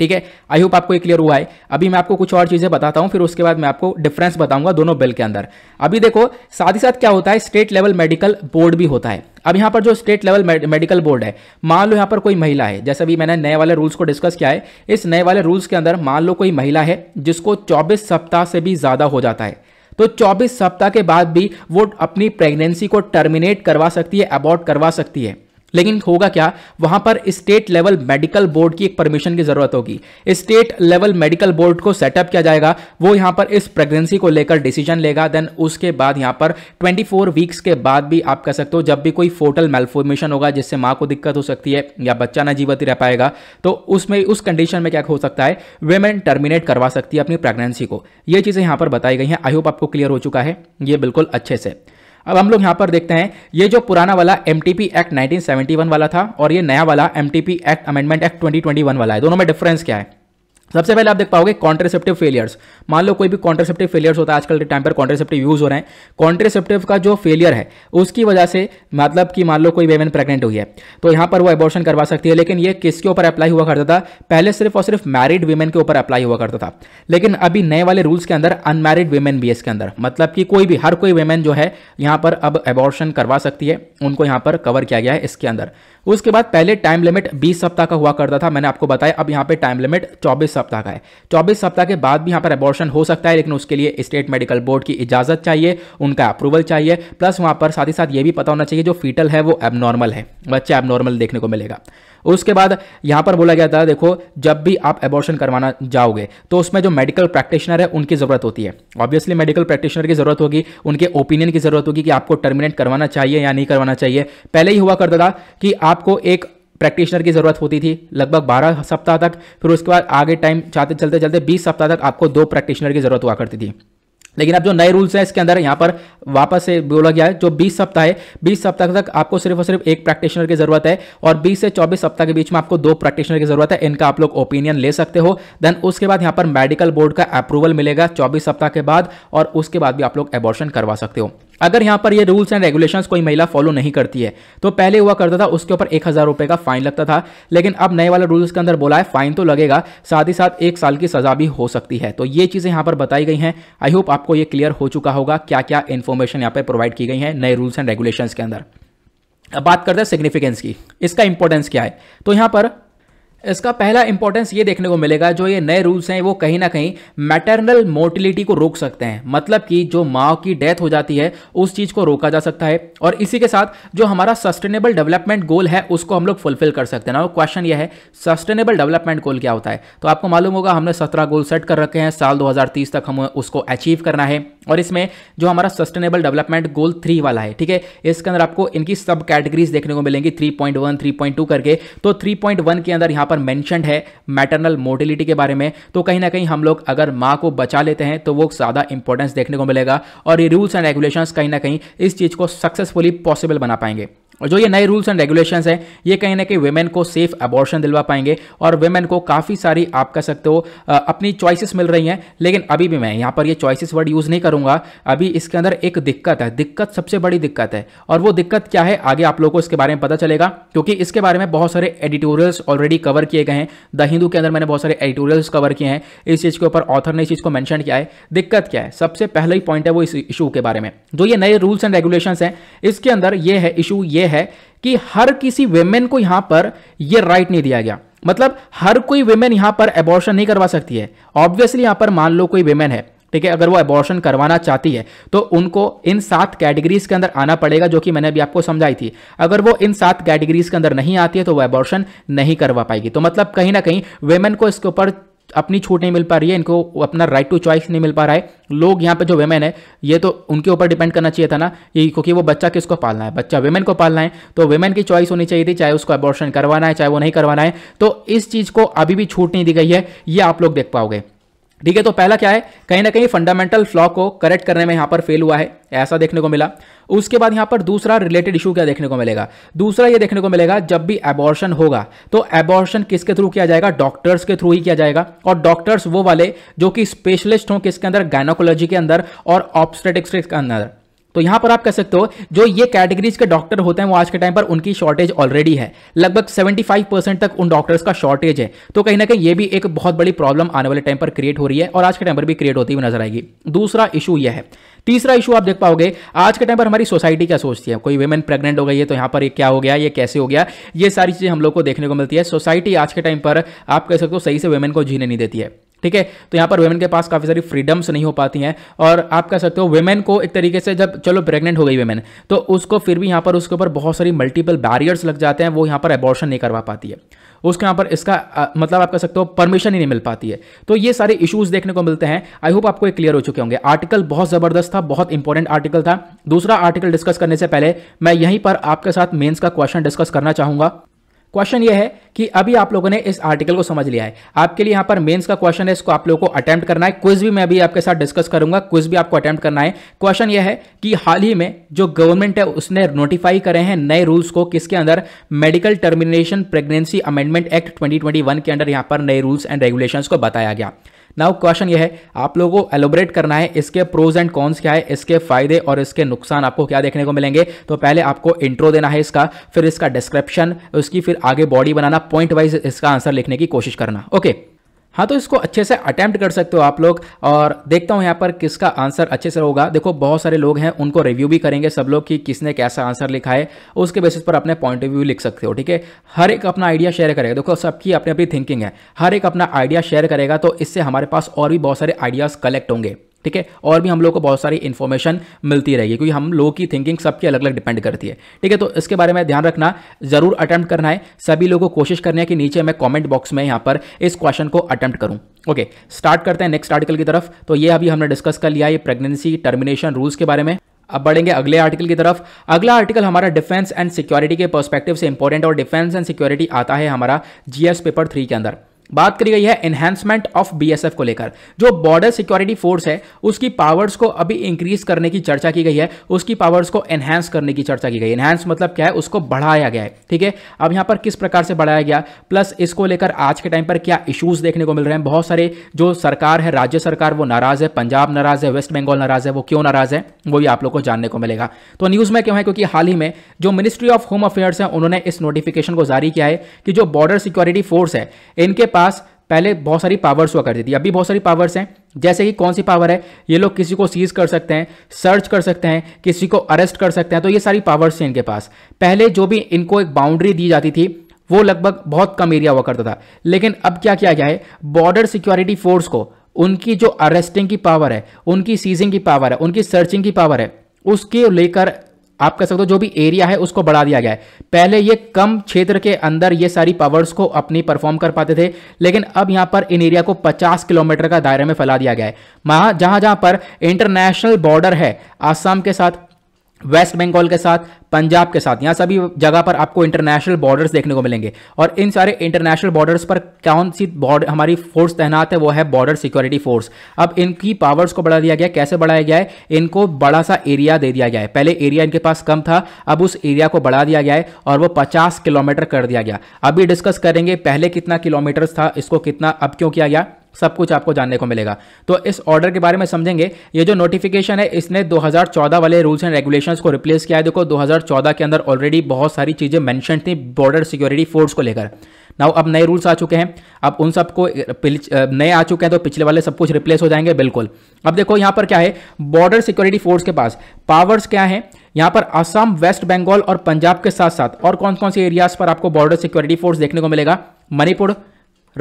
ठीक है आई होप आपको ये क्लियर हुआ है अभी मैं आपको कुछ और चीज़ें बताता हूँ फिर उसके बाद मैं आपको डिफरेंस बताऊंगा दोनों बिल के अंदर अभी देखो साथ ही साथ क्या होता है स्टेट लेवल मेडिकल बोर्ड भी होता है अब यहां पर जो स्टेट लेवल मेडिकल बोर्ड है मान लो यहां पर कोई महिला है जैसे अभी मैंने नए वाले रूल्स को डिस्कस किया है इस नए वाले रूल्स के अंदर मान लो कोई महिला है जिसको चौबीस सप्ताह से भी ज़्यादा हो जाता है तो 24 सप्ताह के बाद भी वो अपनी प्रेगनेंसी को टर्मिनेट करवा सकती है अबॉर्ट करवा सकती है लेकिन होगा क्या वहां पर स्टेट लेवल मेडिकल बोर्ड की एक परमिशन की जरूरत होगी स्टेट लेवल मेडिकल बोर्ड को सेटअप किया जाएगा वो यहां पर इस प्रेगनेंसी को लेकर डिसीजन लेगा देन उसके बाद यहां पर 24 वीक्स के बाद भी आप कह सकते हो जब भी कोई फोटल मेलफॉर्मेशन होगा जिससे माँ को दिक्कत हो सकती है या बच्चा ना जीवती रह पाएगा तो उसमें उस कंडीशन में क्या हो सकता है वेमेन टर्मिनेट करवा सकती है अपनी प्रेगनेंसी को ये चीजें यहां पर बताई गई हैं आई होप आपको क्लियर हो चुका है ये बिल्कुल अच्छे से अब हम लोग यहाँ पर देखते हैं ये जो पुराना वाला एम एक्ट 1971 वाला था और ये नया वाला एम एक्ट अमेंडमेंट एक्ट 2021 वाला है दोनों में डिफरेंस क्या है सबसे पहले आप देख पाओगे कॉन्ट्रेसेप्टिव फेलियर्स मान लो कोई भी कॉन्ट्रेसेप्टिव फेलियर्स होता है आजकल के टाइम पर कॉन्ट्रेसेप्टिव यूज हो रहे हैं कॉन्ट्रेसेप्टिव का जो फेलियर है उसकी वजह से मतलब कि मान लो कोई वेमेन प्रेग्नेंट हुई है तो यहाँ पर वो एबॉर्शन करवा सकती है लेकिन ये किसके ऊपर अप्लाई हुआ करता था पहले सिर्फ और सिर्फ मैरिड वीमेन के ऊपर अप्लाई हुआ करता था लेकिन अभी नए वाले रूल्स के अंदर अनमैरिड वीमेन भी इसके अंदर मतलब कि कोई भी हर कोई वेमेन जो है यहाँ पर अब एबॉर्शन करवा सकती है उनको यहाँ पर कवर किया गया है इसके अंदर उसके बाद पहले टाइम लिमिट 20 सप्ताह का हुआ करता था मैंने आपको बताया अब यहाँ पे टाइम लिमिट 24 सप्ताह का है 24 सप्ताह के बाद भी यहाँ पर एबॉर्शन हो सकता है लेकिन उसके लिए स्टेट मेडिकल बोर्ड की इजाजत चाहिए उनका अप्रूवल चाहिए प्लस वहाँ पर साथ ही साथ ये भी पता होना चाहिए जो फीटल है वो एबनॉर्मल है बच्चा एबनॉर्मल देखने को मिलेगा उसके बाद यहाँ पर बोला गया था देखो जब भी आप एबॉर्शन करवाना जाओगे तो उसमें जो मेडिकल प्रैक्टिशनर है उनकी ज़रूरत होती है ऑब्वियसली मेडिकल प्रैक्टिशनर की ज़रूरत होगी उनके ओपिनियन की ज़रूरत होगी कि आपको टर्मिनेट करवाना चाहिए या नहीं करवाना चाहिए पहले ही हुआ करता था कि आपको एक प्रैक्टिशनर की ज़रूरत होती थी लगभग 12 सप्ताह तक फिर उसके बाद आगे टाइम चाहते चलते चलते 20 सप्ताह तक आपको दो प्रैक्टिशनर की ज़रूरत हुआ करती थी लेकिन अब जो नए रूल्स हैं इसके अंदर यहाँ पर वापस से बोला गया है जो 20 सप्ताह है 20 सप्ताह तक आपको सिर्फ और सिर्फ एक प्रैक्टिशनर की जरूरत है और 20 से 24 सप्ताह के बीच में आपको दो प्रैक्टिशनर की जरूरत है इनका आप लोग ओपिनियन ले सकते हो देन उसके बाद यहाँ पर मेडिकल बोर्ड का अप्रूवल मिलेगा चौबीस सप्ताह के बाद और उसके बाद भी आप लोग एबॉर्शन करवा सकते हो अगर यहाँ पर ये रूल्स एंड रेगुलेशंस कोई महिला फॉलो नहीं करती है तो पहले हुआ करता था उसके ऊपर एक हज़ार रुपये का फाइन लगता था लेकिन अब नए वाले रूल्स के अंदर बोला है फाइन तो लगेगा साथ ही साथ एक साल की सजा भी हो सकती है तो ये चीज़ें यहाँ पर बताई गई हैं आई होप आपको ये क्लियर हो चुका होगा क्या क्या इन्फॉर्मेशन यहाँ पर प्रोवाइड की गई है नए रूल्स एंड रेगुलेशन के अंदर अब बात करते हैं सिग्निफिकेंस की इसका इंपॉर्टेंस क्या है तो यहाँ पर इसका पहला इंपॉर्टेंस ये देखने को मिलेगा जो ये नए रूल्स हैं वो कहीं ना कहीं मैटरनल मोर्टिलिटी को रोक सकते हैं मतलब कि जो माँ की डेथ हो जाती है उस चीज़ को रोका जा सकता है और इसी के साथ जो हमारा सस्टेनेबल डेवलपमेंट गोल है उसको हम लोग फुलफिल कर सकते हैं ना क्वेश्चन ये है सस्टेनेबल डेवलपमेंट गोल क्या होता है तो आपको मालूम होगा हमने सत्रह गोल सेट कर रखे हैं साल दो तक हम उसको अचीव करना है और इसमें जो हमारा सस्टेनेबल डेवलपमेंट गोल थ्री वाला है ठीक है इसके अंदर आपको इनकी सब कैटेगरीज देखने को मिलेंगी three point one three point two करके तो थ्री पॉइंट वन के अंदर यहाँ पर मैंशनड है मैटरनल मोटिलिटी के बारे में तो कहीं ना कहीं हम लोग अगर माँ को बचा लेते हैं तो वो ज़्यादा इंपॉर्टेंस देखने को मिलेगा और ये रूल्स एंड रेगुलेशन कहीं ना कहीं इस चीज़ को सक्सेसफुली पॉसिबल बना पाएंगे और जो ये नए रूल्स एंड रेगुलेशंस हैं ये कहीं ना कहीं वेमेन को सेफ अबॉर्शन दिलवा पाएंगे और वेमेन को काफ़ी सारी आप कह सकते हो अपनी चॉइसेस मिल रही हैं लेकिन अभी भी मैं यहाँ पर ये चॉइसेस वर्ड यूज़ नहीं करूँगा अभी इसके अंदर एक दिक्कत है दिक्कत सबसे बड़ी दिक्कत है और वो दिक्कत क्या है आगे आप लोग को इसके बारे में पता चलेगा क्योंकि इसके बारे में बहुत सारे एडिटोरियल्स ऑलरेडी कवर किए गए हैं द हिंदू के अंदर मैंने बहुत सारे एडिटोरियल्स कवर किए हैं इस चीज़ के ऊपर ऑथर ने इस चीज़ को मैंशन किया है दिक्कत क्या है सबसे पहला ही पॉइंट है वो इस इशू के बारे में जो ये नए रूल्स एंड रेगुलेशन हैं इसके अंदर ये है इशू ये है कि हर किसी वेमेन को यहां पर यह राइट नहीं दिया गया मतलब हर कोई वेमेन यहां पर एबॉर्शन नहीं करवा सकती है ऑब्वियसली यहां पर मान लो कोई वेमेन है ठीक है अगर वो एबॉर्शन करवाना चाहती है तो उनको इन सात कैटेगरीज के अंदर आना पड़ेगा जो कि मैंने अभी आपको समझाई थी अगर वो इन सात कैटेगरीज के अंदर नहीं आती है तो वो एबॉर्शन नहीं करवा पाएगी तो मतलब कहीं ना कहीं वेमेन को इसके ऊपर अपनी छूट नहीं मिल पा रही है इनको अपना राइट टू चॉइस नहीं मिल पा रहा है लोग यहाँ पे जो वेमेन है ये तो उनके ऊपर डिपेंड करना चाहिए था ना ये क्योंकि वो बच्चा किसको पालना है बच्चा वेमेन को पालना है तो वेमेन की चॉइस होनी चाहिए थी चाहे उसको अबॉर्शन करवाना है चाहे वो नहीं करवाना है तो इस चीज़ को अभी भी छूट नहीं दी गई है ये आप लोग देख पाओगे ठीक है तो पहला क्या है कहीं ना कहीं फंडामेंटल फ्लॉ को करेक्ट करने में यहाँ पर फेल हुआ है ऐसा देखने को मिला उसके बाद यहां पर दूसरा रिलेटेड इशू क्या देखने को मिलेगा दूसरा ये देखने को मिलेगा जब भी एबॉर्शन होगा तो एबॉर्शन किसके थ्रू किया जाएगा डॉक्टर्स के थ्रू ही किया जाएगा और डॉक्टर्स वो वाले जो कि स्पेशलिस्ट हों किसके अंदर गायनोकोलॉजी के अंदर और ऑप्स्टेटिक्स के अंदर तो यहां पर आप कह सकते हो जो ये कैटेगरीज के डॉक्टर होते हैं वो आज के टाइम पर उनकी शॉर्टेज ऑलरेडी है लगभग 75 परसेंट तक उन डॉक्टर्स का शॉर्टेज है तो कहीं ना कहीं ये भी एक बहुत बड़ी प्रॉब्लम आने वाले टाइम पर क्रिएट हो रही है और आज के टाइम पर भी क्रिएट होती हुई नजर आएगी दूसरा इशू यह है तीसरा इशू आप देख पाओगे आज के टाइम पर हमारी सोसाइटी क्या सोचती है कोई वेमेन प्रेगनेंट हो गई है तो यहां पर ये क्या हो गया ये कैसे हो गया ये सारी चीज़ें हम लोग को देखने को मिलती है सोसाइटी आज के टाइम पर आप कह सकते हो सही से वेमेन को जीने नहीं देती है ठीक है तो यहाँ पर वेमेन के पास काफ़ी सारी फ्रीडम्स नहीं हो पाती हैं और आप कह सकते हो वेमेन को एक तरीके से जब चलो प्रेग्नेंट हो गई वेमेन तो उसको फिर भी यहाँ पर उसके ऊपर बहुत सारी मल्टीपल बैरियर्स लग जाते हैं वो यहाँ पर एबॉर्शन नहीं करवा पाती है उसके यहाँ पर इसका आ, मतलब आप कह सकते हो परमिशन ही नहीं मिल पाती है तो ये सारे इशूज़ देखने को मिलते हैं आई होप आपको क्लियर हो चुके होंगे आर्टिकल बहुत ज़बरदस्त था बहुत इंपॉर्टेंट आर्टिकल था दूसरा आर्टिकल डिस्कस करने से पहले मैं यहीं पर आपके साथ मेन्स का क्वेश्चन डिस्कस करना चाहूँगा क्वेश्चन ये है कि अभी आप लोगों ने इस आर्टिकल को समझ लिया है आपके लिए यहाँ पर मेंस का क्वेश्चन है इसको आप लोगों को अटेम्प्ट करना है क्विज भी मैं अभी आपके साथ डिस्कस करूंगा क्विज भी आपको अटेम्प्ट करना है क्वेश्चन यह है कि हाल ही में जो गवर्नमेंट है उसने नोटिफाई करे हैं नए रूल्स को किसके अंदर medical termination pregnancy amendment act twenty के अंदर यहाँ पर नए रूल्स एंड रेगुलेशन को बताया गया नाउ क्वेश्चन ये है आप लोगों को एलोबरेट करना है इसके प्रोज एंड कॉन्स क्या है इसके फायदे और इसके नुकसान आपको क्या देखने को मिलेंगे तो पहले आपको इंट्रो देना है इसका फिर इसका डिस्क्रिप्शन उसकी फिर आगे बॉडी बनाना पॉइंट वाइज इसका आंसर लिखने की कोशिश करना ओके okay. हाँ तो इसको अच्छे से अटैम्प्ट कर सकते हो आप लोग और देखता हूँ यहाँ पर किसका आंसर अच्छे से होगा देखो बहुत सारे लोग हैं उनको रिव्यू भी करेंगे सब लोग कि किसने कैसा आंसर लिखा है उसके बेसिस पर अपने पॉइंट ऑफ व्यू लिख सकते हो ठीक है हर एक अपना आइडिया शेयर करेगा देखो सबकी अपनी अपनी थिंकिंग है हर एक अपना आइडिया शेयर करेगा तो इससे हमारे पास और भी बहुत सारे आइडियाज़ कलेक्ट होंगे ठीक है और भी हम लोग को बहुत सारी इन्फॉर्मेशन मिलती रहेगी क्योंकि हम लोग की थिंकिंग सबकी अलग अलग डिपेंड करती है ठीक है तो इसके बारे में ध्यान रखना जरूर अटैम्प्ट करना है सभी लोगों को कोशिश करनी है कि नीचे मैं कॉमेंट बॉक्स में यहाँ पर इस क्वेश्चन को अटैम्प्ट करूँ ओके स्टार्ट करते हैं नेक्स्ट आर्टिकल की तरफ तो ये अभी हमने डिस्कस कर लिया ये प्रेगनेंसी टर्मिनेशन रूल्स के बारे में अब बढ़ेंगे अगले आर्टिकल की तरफ अगला आर्टिकल हमारा डिफेंस एंड सिक्योरिटी के पर्सपेक्टिव से इंपॉर्टेंट और डिफेंस एंड सिक्योरिटी आता है हमारा जीएस पेपर थ्री के अंदर बात करी गई है एनहेंसमेंट ऑफ बीएसएफ को लेकर जो बॉर्डर सिक्योरिटी फोर्स है उसकी पावर्स को अभी इंक्रीज करने की चर्चा की गई है उसकी पावर्स को एनहेंस करने की चर्चा की गई एनहेंस मतलब क्या है उसको बढ़ाया गया है ठीक है अब यहां पर किस प्रकार से बढ़ाया गया प्लस इसको लेकर आज के टाइम पर क्या इश्यूज देखने को मिल रहे हैं बहुत सारे जो सरकार है राज्य सरकार वो नाराज है पंजाब नाराज है वेस्ट बंगाल नाराज है वो क्यों नाराज है वो भी आप लोग को जानने को मिलेगा तो न्यूज में क्यों है क्योंकि हाल ही में जो मिनिस्ट्री ऑफ होम अफेयर्स है उन्होंने इस नोटिफिकेशन को जारी किया है कि जो बॉर्डर सिक्योरिटी फोर्स है इनके पास पास पहले बहुत सारी पावर्स हुआ करती थी अभी बहुत सारी पावर्स हैं जैसे कि कौन सी पावर है ये लोग किसी को सीज कर सकते हैं सर्च कर सकते हैं किसी को अरेस्ट कर सकते हैं तो ये सारी पावर्स हैं इनके पास पहले जो भी इनको एक बाउंड्री दी जाती थी वो लगभग बहुत कम एरिया हुआ करता था लेकिन अब क्या किया गया है बॉर्डर सिक्योरिटी फोर्स को उनकी जो अरेस्टिंग की पावर है उनकी सीजिंग की पावर है उनकी सर्चिंग की पावर है उसके लेकर आप कह सकते हो जो भी एरिया है उसको बढ़ा दिया गया है पहले ये कम क्षेत्र के अंदर ये सारी पावर्स को अपनी परफॉर्म कर पाते थे लेकिन अब यहां पर इन एरिया को 50 किलोमीटर का दायरे में फैला दिया गया है जहां जहां पर इंटरनेशनल बॉर्डर है आसाम के साथ वेस्ट बंगाल के साथ पंजाब के साथ यहाँ सभी जगह पर आपको इंटरनेशनल बॉर्डर्स देखने को मिलेंगे और इन सारे इंटरनेशनल बॉर्डर्स पर कौन सी बॉर्डर हमारी फोर्स तैनात है वो है बॉर्डर सिक्योरिटी फोर्स अब इनकी पावर्स को बढ़ा दिया गया कैसे बढ़ाया गया है इनको बड़ा सा एरिया दे दिया गया है पहले एरिया इनके पास कम था अब उस एरिया को बढ़ा दिया गया है और वो पचास किलोमीटर कर दिया गया अभी डिस्कस करेंगे पहले कितना किलोमीटर था इसको कितना अब क्यों किया गया सब कुछ आपको जानने को मिलेगा तो इस ऑर्डर के बारे में समझेंगे ये जो नोटिफिकेशन है इसने 2014 वाले रूल्स एंड रेगुलेशंस को रिप्लेस किया है देखो 2014 के अंदर ऑलरेडी बहुत सारी चीज़ें मैंशन थी बॉर्डर सिक्योरिटी फोर्स को लेकर नाउ अब नए रूल्स आ चुके हैं अब उन सबको नए आ चुके हैं तो पिछले वाले सब कुछ रिप्लेस हो जाएंगे बिल्कुल अब देखो यहाँ पर क्या है बॉर्डर सिक्योरिटी फोर्स के पास पावर्स क्या है यहाँ पर असम वेस्ट बंगाल और पंजाब के साथ साथ और कौन कौन से एरियाज पर आपको बॉर्डर सिक्योरिटी फोर्स देखने को मिलेगा मणिपुर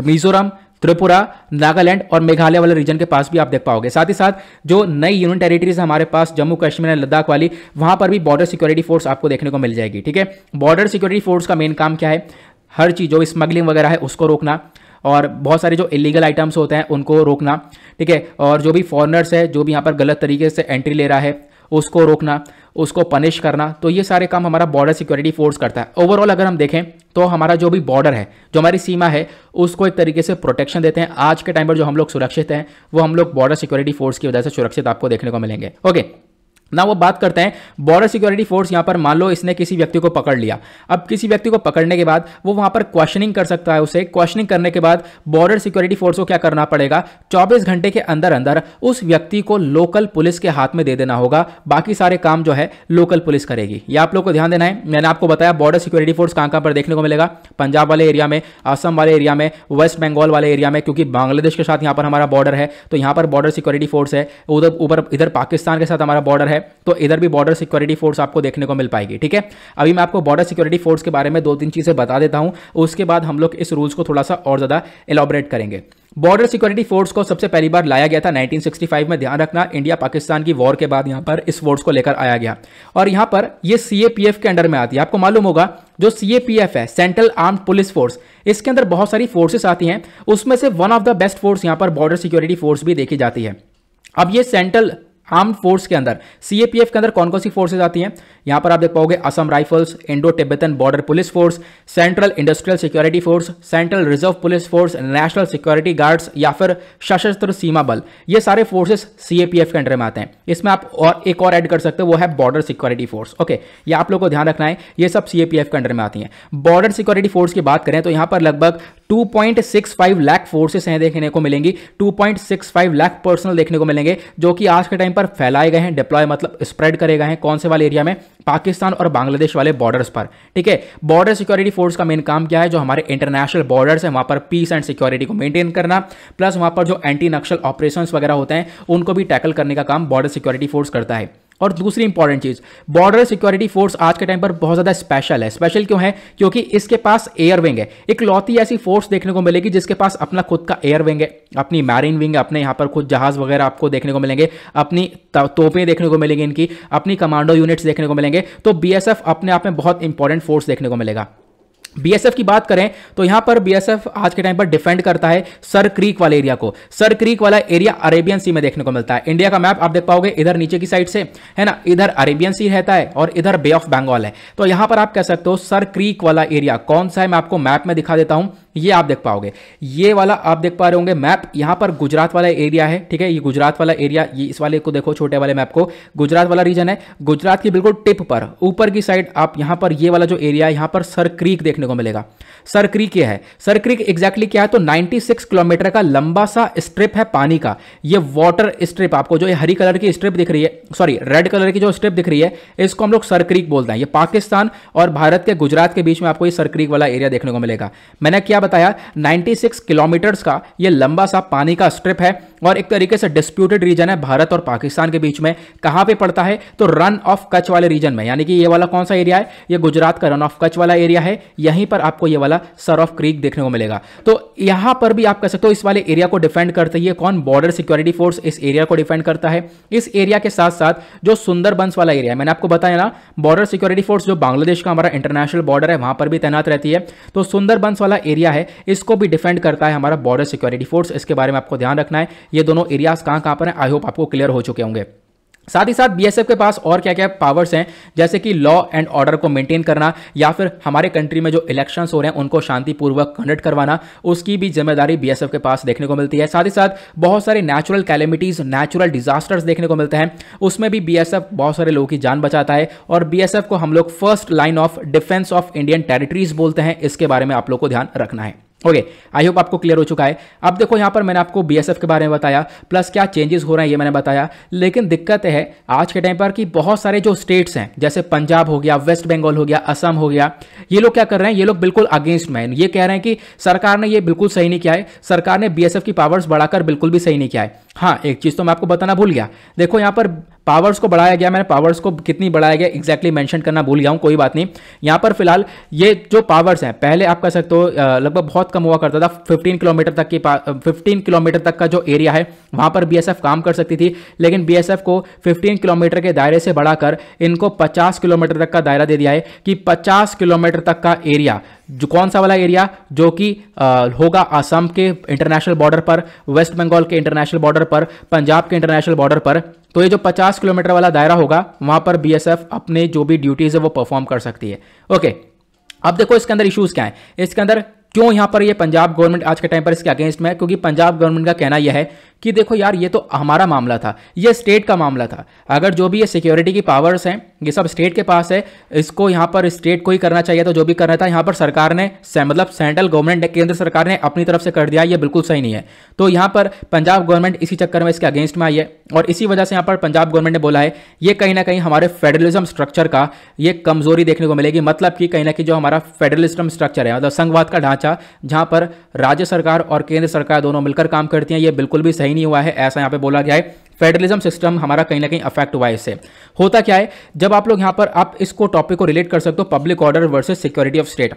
मिजोरम त्रिपुरा नागालैंड और मेघालय वाले रीजन के पास भी आप देख पाओगे साथ ही साथ जो नई यूनियन टेरिटरीज हमारे पास जम्मू कश्मीर एंड लद्दाख वाली वहां पर भी बॉर्डर सिक्योरिटी फोर्स आपको देखने को मिल जाएगी ठीक है बॉर्डर सिक्योरिटी फोर्स का मेन काम क्या है हर चीज़ जो स्मगलिंग वगैरह है उसको रोकना और बहुत सारे जो इलीगल आइटम्स होते हैं उनको रोकना ठीक है और जो भी फॉरनर्स है जो भी यहाँ पर गलत तरीके से एंट्री ले रहा है उसको रोकना उसको पनिश करना तो ये सारे काम हमारा बॉर्डर सिक्योरिटी फोर्स करता है ओवरऑल अगर हम देखें तो हमारा जो भी बॉर्डर है जो हमारी सीमा है उसको एक तरीके से प्रोटेक्शन देते हैं आज के टाइम पर जो हम लोग सुरक्षित हैं वो हम लोग बॉर्डर सिक्योरिटी फोर्स की वजह से सुरक्षित आपको देखने को मिलेंगे ओके ना वो बात करते हैं बॉर्डर सिक्योरिटी फोर्स यहाँ पर मान लो इसने किसी व्यक्ति को पकड़ लिया अब किसी व्यक्ति को पकड़ने के बाद वो वहाँ पर क्वेश्चनिंग कर सकता है उसे क्वेश्चनिंग करने के बाद बॉर्डर सिक्योरिटी फोर्स को क्या करना पड़ेगा 24 घंटे के अंदर अंदर उस व्यक्ति को लोकल पुलिस के हाथ में दे देना होगा बाकी सारे काम जो है लोकल पुलिस करेगी ये आप लोग को ध्यान देना है मैंने आपको बताया बॉर्डर सिक्योरिटी फोर्स कहाँ कहाँ पर देखने को मिलेगा पंजाब वाले एरिया में असम वाले एरिया में वेस्ट बंगाल वाले एरिया में क्योंकि बांग्लादेश के साथ यहाँ पर हमारा बॉर्डर है तो यहाँ पर बॉर्डर सिक्योरिटी फोर्स है उधर ऊपर इधर पाकिस्तान के साथ हमारा बॉर्डर है है तो इधर भी बॉर्डर सिक्योरिटी फोर्स आपको देखने को मिल पाएगी ठीक है अभी मैं आपको बॉर्डर सिक्योरिटी फोर्स के बारे में दो तीन चीज़ें बता देता हूं उसके बाद हम लोग इस रूल्स को थोड़ा सा और ज़्यादा एलॉबरेट करेंगे बॉर्डर सिक्योरिटी फोर्स को सबसे पहली बार लाया गया था 1965 में ध्यान रखना इंडिया पाकिस्तान की वॉर के बाद यहां पर इस फोर्स को लेकर आया गया और यहां पर ये सीएपीएफ के अंडर में आती है आपको मालूम होगा जो सीएपीएफ है सेंट्रल आर्म पुलिस फोर्स इसके अंदर बहुत सारी फोर्सेस आती हैं उसमें से one of the best force यहां पर बॉर्डर सिक्योरिटी फोर्स भी देखी जाती है अब ये सेंट्रल आर्म फोर्स के अंदर सीएपीएफ के अंदर कौन कौन सी फोर्सेज आती हैं यहां पर आप देख पाओगे Assam rifles Indo Tibetan border police force central industrial security force central reserve police force national security guards या फिर सशस्त्र सीमा बल ये सारे फोर्सेस सीएपीएफ के अंडर में आते हैं इसमें आप और एक और ऐड कर सकते हो वो है बॉर्डर सिक्योरिटी फोर्स ओके ये आप लोग को ध्यान रखना है ये सब सीएपीएफ के अंडर में आती है बॉर्डर सिक्योरिटी फोर्स की बात करें तो यहां पर लगभग 2.65 लाख फोर्सेस हैं देखने को मिलेंगी 2.65 लाख पर्सनल देखने को मिलेंगे जो कि आज के टाइम पर फैलाए गए हैं डिप्लॉय मतलब स्प्रेड करे गए हैं कौन से वाले एरिया में पाकिस्तान और बांग्लादेश वाले बॉर्डर्स पर ठीक है बॉर्डर सिक्योरिटी फोर्स का मेन काम क्या है जो हमारे इंटरनेशनल बॉर्डर्स है वहाँ पर पीस एंड सिक्योरिटी को मेंटेन करना प्लस वहाँ पर जो एंटी नक्सल ऑपरेशन वगैरह होते हैं उनको भी टैकल करने का काम बॉर्डर सिक्योरिटी फोर्स करता है और दूसरी इंपॉर्टेंट चीज़ बॉर्डर सिक्योरिटी फोर्स आज के टाइम पर बहुत ज़्यादा स्पेशल है स्पेशल क्यों है क्योंकि इसके पास एयर विंग है एक लौती ऐसी फोर्स देखने को मिलेगी जिसके पास अपना खुद का एयर विंग है अपनी मैरिन विंग है अपने यहां पर खुद जहाज वगैरह आपको देखने को मिलेंगे अपनी तोपें देखने को मिलेंगी इनकी अपनी कमांडो यूनिट्स देखने को मिलेंगे तो बी अपने आप में बहुत इंपॉर्टेंट फोर्स देखने को मिलेगा बीएसएफ की बात करें तो यहां पर बीएसएफ आज के टाइम पर डिफेंड करता है सर क्रीक वाले एरिया को सर क्रीक वाला एरिया अरेबियन सी में देखने को मिलता है इंडिया का मैप आप देख पाओगे इधर नीचे की साइड से है ना इधर अरेबियन सी रहता है और इधर बे ऑफ बंगाल है तो यहां पर आप कह सकते हो सर क्रीक वाला एरिया कौन सा है मैं आपको मैप में दिखा देता हूं ये आप देख पाओगे ये वाला आप देख पा रहे होंगे मैप यहां पर गुजरात वाला एरिया है ठीक है ये गुजरात वाला एरिया ये इस वाले को देखो छोटे वाले मैप को गुजरात वाला रीजन है गुजरात की बिल्कुल टिप पर ऊपर की साइड आप यहां पर ये वाला जो एरिया है यहाँ पर सर क्रीक देखने को मिलेगा सर क्रीक ये है सर क्रीक एग्जैक्टली क्या है तो नाइनटी किलोमीटर का लंबा सा स्ट्रिप है पानी का ये वॉटर स्ट्रिप आपको जो हरी कलर की स्ट्रिप दिख रही है सॉरी रेड कलर की जो स्ट्रिप दिख रही है इसको हम लोग सर क्रीक बोलते हैं ये पाकिस्तान और भारत के गुजरात के बीच में आपको ये सर क्रीक वाला एरिया देखने को मिलेगा मैंने क्या बताया 96 किलोमीटर्स का यह लंबा सा पानी का स्ट्रिप है और एक तरीके से डिस्प्यूटेड रीजन है भारत और पाकिस्तान के बीच में कहां पे पड़ता है तो रन ऑफ कच वाले रीजन में यानी कि ये वाला कौन सा एरिया है ये गुजरात का रन ऑफ कच वाला एरिया है यहीं पर आपको ये वाला सर ऑफ क्रीक देखने को मिलेगा तो यहां पर भी आप कह सकते हो इस वाले एरिया को डिफेंड करते हैं कौन बॉर्डर सिक्योरिटी फोर्स इस एरिया को डिफेंड करता है इस एरिया के साथ साथ जो सुंदरबंस वाला एरिया है मैंने आपको बताया ना बॉर्डर सिक्योरिटी फोर्स जो बांग्लादेश का हमारा इंटरनेशनल बॉर्डर है वहां पर भी तैनात रहती है तो सुंदरबंस वाला एरिया है इसको भी डिफेंड करता है हमारा बॉर्डर सिक्योरिटी फोर्स इसके बारे में आपको ध्यान रखना है ये दोनों एरियाज कहाँ कहाँ पर हैं आई होप आपको क्लियर हो चुके होंगे साथ ही साथ बीएसएफ के पास और क्या क्या पावर्स हैं जैसे कि लॉ एंड ऑर्डर को मेंटेन करना या फिर हमारे कंट्री में जो इलेक्शंस हो रहे हैं उनको शांतिपूर्वक कंडक्ट करवाना उसकी भी जिम्मेदारी बीएसएफ के पास देखने को मिलती है साथ ही साथ बहुत सारे नेचुरल कैलेमिटीज नेचुरल डिजास्टर्स देखने को मिलते हैं उसमें भी बी बहुत सारे लोगों की जान बचाता है और बी को हम लोग first line of defence of Indian territories बोलते हैं इसके बारे में आप लोग को ध्यान रखना है ओके आई होप आपको क्लियर हो चुका है अब देखो यहाँ पर मैंने आपको बीएसएफ के बारे में बताया प्लस क्या चेंजेस हो रहे हैं ये मैंने बताया लेकिन दिक्कत है आज के टाइम पर कि बहुत सारे जो स्टेट्स हैं जैसे पंजाब हो गया वेस्ट बंगाल हो गया असम हो गया ये लोग क्या कर रहे हैं ये लोग बिल्कुल अगेंस्ट मैन ये कह रहे हैं कि सरकार ने ये बिल्कुल सही नहीं किया है सरकार ने बी की पावर्स बढ़ाकर बिल्कुल भी सही नहीं किया है हाँ एक चीज़ तो मैं आपको बताना भूल गया देखो यहाँ पर पावर्स को बढ़ाया गया मैंने पावर्स को कितनी बढ़ाया गया एक्जैक्टली मैंशन करना भूल गया हूँ कोई बात नहीं यहाँ पर फिलहाल ये जो पावर्स हैं पहले आप कह सकते हो लगभग बहुत कम हुआ करता था फिफ्टीन किलोमीटर तक की फिफ्टीन किलोमीटर तक का जो एरिया है वहाँ पर बी काम कर सकती थी लेकिन बी को फिफ्टीन किलोमीटर के दायरे से बढ़ाकर इनको पचास किलोमीटर तक का दायरा दे दिया है कि पचास किलोमीटर तक का एरिया जो कौन सा वाला एरिया जो कि होगा असम के इंटरनेशनल बॉर्डर पर वेस्ट बंगाल के इंटरनेशनल बॉर्डर पर पंजाब के इंटरनेशनल बॉर्डर पर तो ये जो 50 किलोमीटर वाला दायरा होगा वहां पर बीएसएफ अपने जो भी ड्यूटीज़ है वो परफॉर्म कर सकती है ओके अब देखो इसके अंदर इश्यूज़ क्या है इसके अंदर क्यों यहां पर ये पंजाब गवर्नमेंट आज के टाइम पर इसके अगेंस्ट में है क्योंकि पंजाब गवर्नमेंट का कहना यह है कि देखो यार ये तो हमारा मामला था ये स्टेट का मामला था अगर जो भी ये सिक्योरिटी की पावर्स हैं ये सब स्टेट के पास है इसको यहाँ पर स्टेट को ही करना चाहिए तो जो भी करना था यहाँ पर सरकार ने मतलब सेंट्रल गवर्नमेंट ने केंद्र सरकार ने अपनी तरफ से कर दिया ये बिल्कुल सही नहीं है तो यहाँ पर पंजाब गवर्नमेंट इसी चक्कर में इसके अगेंस्ट में आई है और इसी वजह से यहाँ पर पंजाब गवर्नमेंट ने बोला है ये कहीं ना कहीं हमारे फेडरलिज्म स्ट्रक्चर का ये कमजोरी देखने को मिलेगी मतलब कि कहीं ना कहीं जो हमारा फेडरलिज्म स्ट्रक्चर है मतलब संघवाद का ढांचा जहाँ पर राज्य सरकार और केंद्र सरकार दोनों मिलकर काम करती हैं ये बिल्कुल भी सही सही नहीं हुआ है ऐसा यहाँ पे बोला गया है फेडरलिज्म सिस्टम हमारा कहीं ना कहीं अफेक्ट हुआ है इससे होता क्या है जब आप लोग यहाँ पर आप इसको टॉपिक को रिलेट कर सकते हो public order versus security of state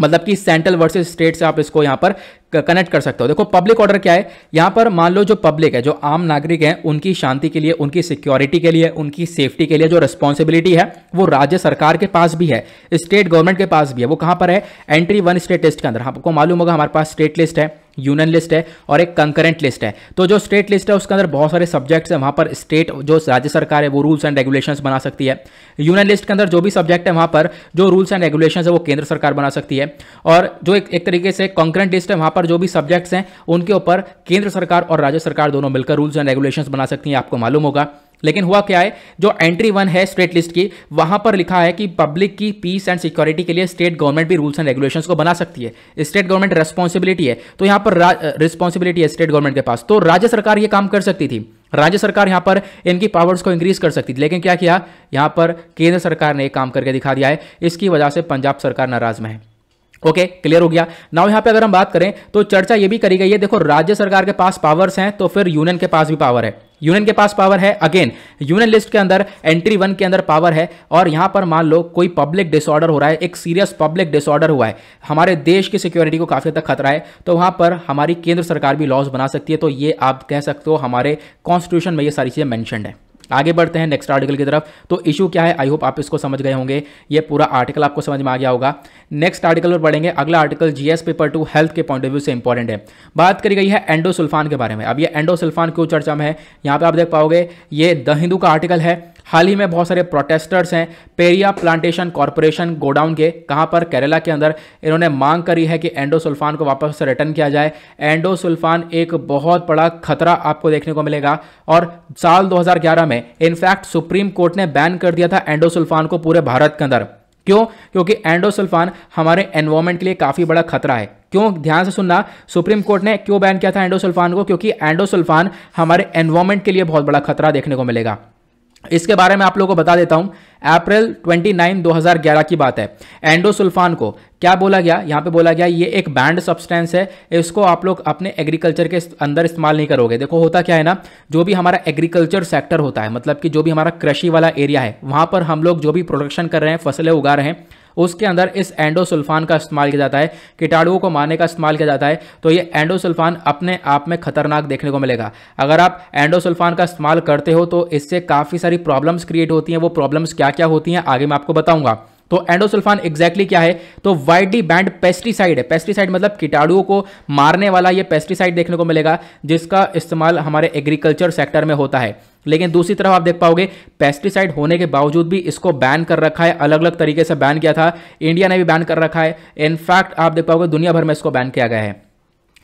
मतलब कि सेंट्रल वर्सेस स्टेट से आप इसको यहाँ पर कनेक्ट कर सकते हो देखो पब्लिक ऑर्डर क्या है यहाँ पर मान लो जो पब्लिक है जो आम नागरिक हैं उनकी शांति के लिए उनकी सिक्योरिटी के लिए उनकी सेफ्टी के लिए जो रिस्पॉन्सिबिलिटी है वो राज्य सरकार के पास भी है स्टेट गवर्नमेंट के पास भी है वो कहाँ पर है एंट्री वन स्टेट लिस्ट के अंदर आपको मालूम होगा हमारे पास स्टेट लिस्ट है यूनियन लिस्ट है और एक कंकरेंट लिस्ट है तो जो स्टेट लिस्ट है उसके अंदर बहुत सारे सब्जेक्ट्स हैं वहाँ पर स्टेट जो राज्य सरकार है वो रूल्स एंड रेगुलेशंस बना सकती है यूनियन लिस्ट के अंदर जो भी सब्जेक्ट है वहाँ पर जो रूल्स एंड रेगुलेशन है वो केंद्र सरकार बना सकती है और जो एक, एक तरीके से कंकरेंट लिस्ट है वहाँ पर जो भी सब्जेक्ट्स हैं उनके ऊपर केंद्र सरकार और राज्य सरकार दोनों मिलकर रूल्स एंड रेगुलेशन बना सकती हैं आपको मालूम होगा लेकिन हुआ क्या है जो एंट्री वन है स्टेट लिस्ट की वहां पर लिखा है कि पब्लिक की पीस एंड सिक्योरिटी के लिए स्टेट गवर्नमेंट भी रूल्स एंड रेगुलेशन को बना सकती है स्टेट गवर्नमेंट रेस्पॉन्सिबिलिटी है तो यहां पर रिस्पॉन्सिबिलिटी है स्टेट गवर्नमेंट के पास तो राज्य सरकार ये काम कर सकती थी राज्य सरकार यहां पर इनकी पावर्स को इंक्रीज कर सकती थी लेकिन क्या किया यहां पर केंद्र सरकार ने काम करके दिखा दिया है इसकी वजह से पंजाब सरकार नाराज में है ओके क्लियर हो गया नाउ यहाँ पे अगर हम बात करें तो चर्चा ये भी करी गई है देखो राज्य सरकार के पास पावर्स हैं तो फिर यूनियन के पास भी पावर है यूनियन के पास पावर है अगेन यूनियन लिस्ट के अंदर एंट्री वन के अंदर पावर है और यहां पर मान लो कोई पब्लिक डिसऑर्डर हो रहा है एक सीरियस पब्लिक डिसऑर्डर हुआ है हमारे देश की सिक्योरिटी को काफी तक खतरा है तो वहां पर हमारी केंद्र सरकार भी लॉज बना सकती है तो ये आप कह सकते हो हमारे कॉन्स्टिट्यूशन में ये सारी चीजें मैंशनड है आगे बढ़ते हैं नेक्स्ट आर्टिकल की तरफ तो इशू क्या है आई होप आप इसको समझ गए होंगे ये पूरा आर्टिकल आपको समझ में आ गया होगा नेक्स्ट आर्टिकल पर पढ़ेंगे अगला article GS paper two health के पॉइंट ऑफ व्यू से इंपॉर्टेंट है बात करी गई है एंडोसुल्फान के बारे में अब ये एंडोसुल्फान क्यों चर्चा में है यहाँ पर आप देख पाओगे ये द हिंदू का आर्टिकल है हाल ही में बहुत सारे प्रोटेस्टर्स हैं पेरिया प्लांटेशन कॉरपोरेशन गोडाउन के कहाँ पर केरला के अंदर इन्होंने मांग करी है कि एंडोसुल्फान को वापस से रिटर्न किया जाए एंडोसुल्फान एक बहुत बड़ा खतरा आपको देखने को मिलेगा और साल 2011 में इनफैक्ट सुप्रीम कोर्ट ने बैन कर दिया था एंडोसुल्फान को पूरे भारत के अंदर क्यों क्योंकि एंडोसुल्फान हमारे एनवायरमेंट के लिए काफ़ी बड़ा खतरा है क्यों ध्यान से सुनना सुप्रीम कोर्ट ने क्यों बैन किया था एंडोसुल्फान को क्योंकि एंडोसुल्फान हमारे एनवायरमेंट के लिए बहुत बड़ा खतरा देखने को मिलेगा इसके बारे में आप लोगों को बता देता हूं अप्रैल 29 2011 की बात है एंडोसुल्फान को क्या बोला गया यहाँ पे बोला गया ये एक बैंड सब्सटेंस है इसको आप लोग अपने एग्रीकल्चर के अंदर इस्तेमाल नहीं करोगे देखो होता क्या है ना जो भी हमारा एग्रीकल्चर सेक्टर होता है मतलब कि जो भी हमारा कृषि वाला एरिया है वहाँ पर हम लोग जो भी प्रोडक्शन कर रहे हैं फसलें उगा रहे हैं उसके अंदर इस एंडोसुल्फान का इस्तेमाल किया जाता है कीटाणुओं को मारने का इस्तेमाल किया जाता है तो ये एंडोसुल्फान अपने आप में खतरनाक देखने को मिलेगा अगर आप एंडोसुल्फान का इस्तेमाल करते हो तो इससे काफ़ी सारी प्रॉब्लम्स क्रिएट होती हैं वो प्रॉब्लम्स क्या क्या होती हैं आगे मैं आपको बताऊँगा तो एंडोसल्फान एग्जैक्टली क्या है तो वाइडली बैंड पेस्टिसाइड है पेस्टिसाइड मतलब कीटाणुओं को मारने वाला ये पेस्टिसाइड देखने को मिलेगा जिसका इस्तेमाल हमारे एग्रीकल्चर सेक्टर में होता है लेकिन दूसरी तरफ आप देख पाओगे पेस्टिसाइड होने के बावजूद भी इसको बैन कर रखा है अलग अलग तरीके से बैन किया था इंडिया ने भी बैन कर रखा है इनफैक्ट आप देख पाओगे दुनिया भर में इसको बैन किया गया है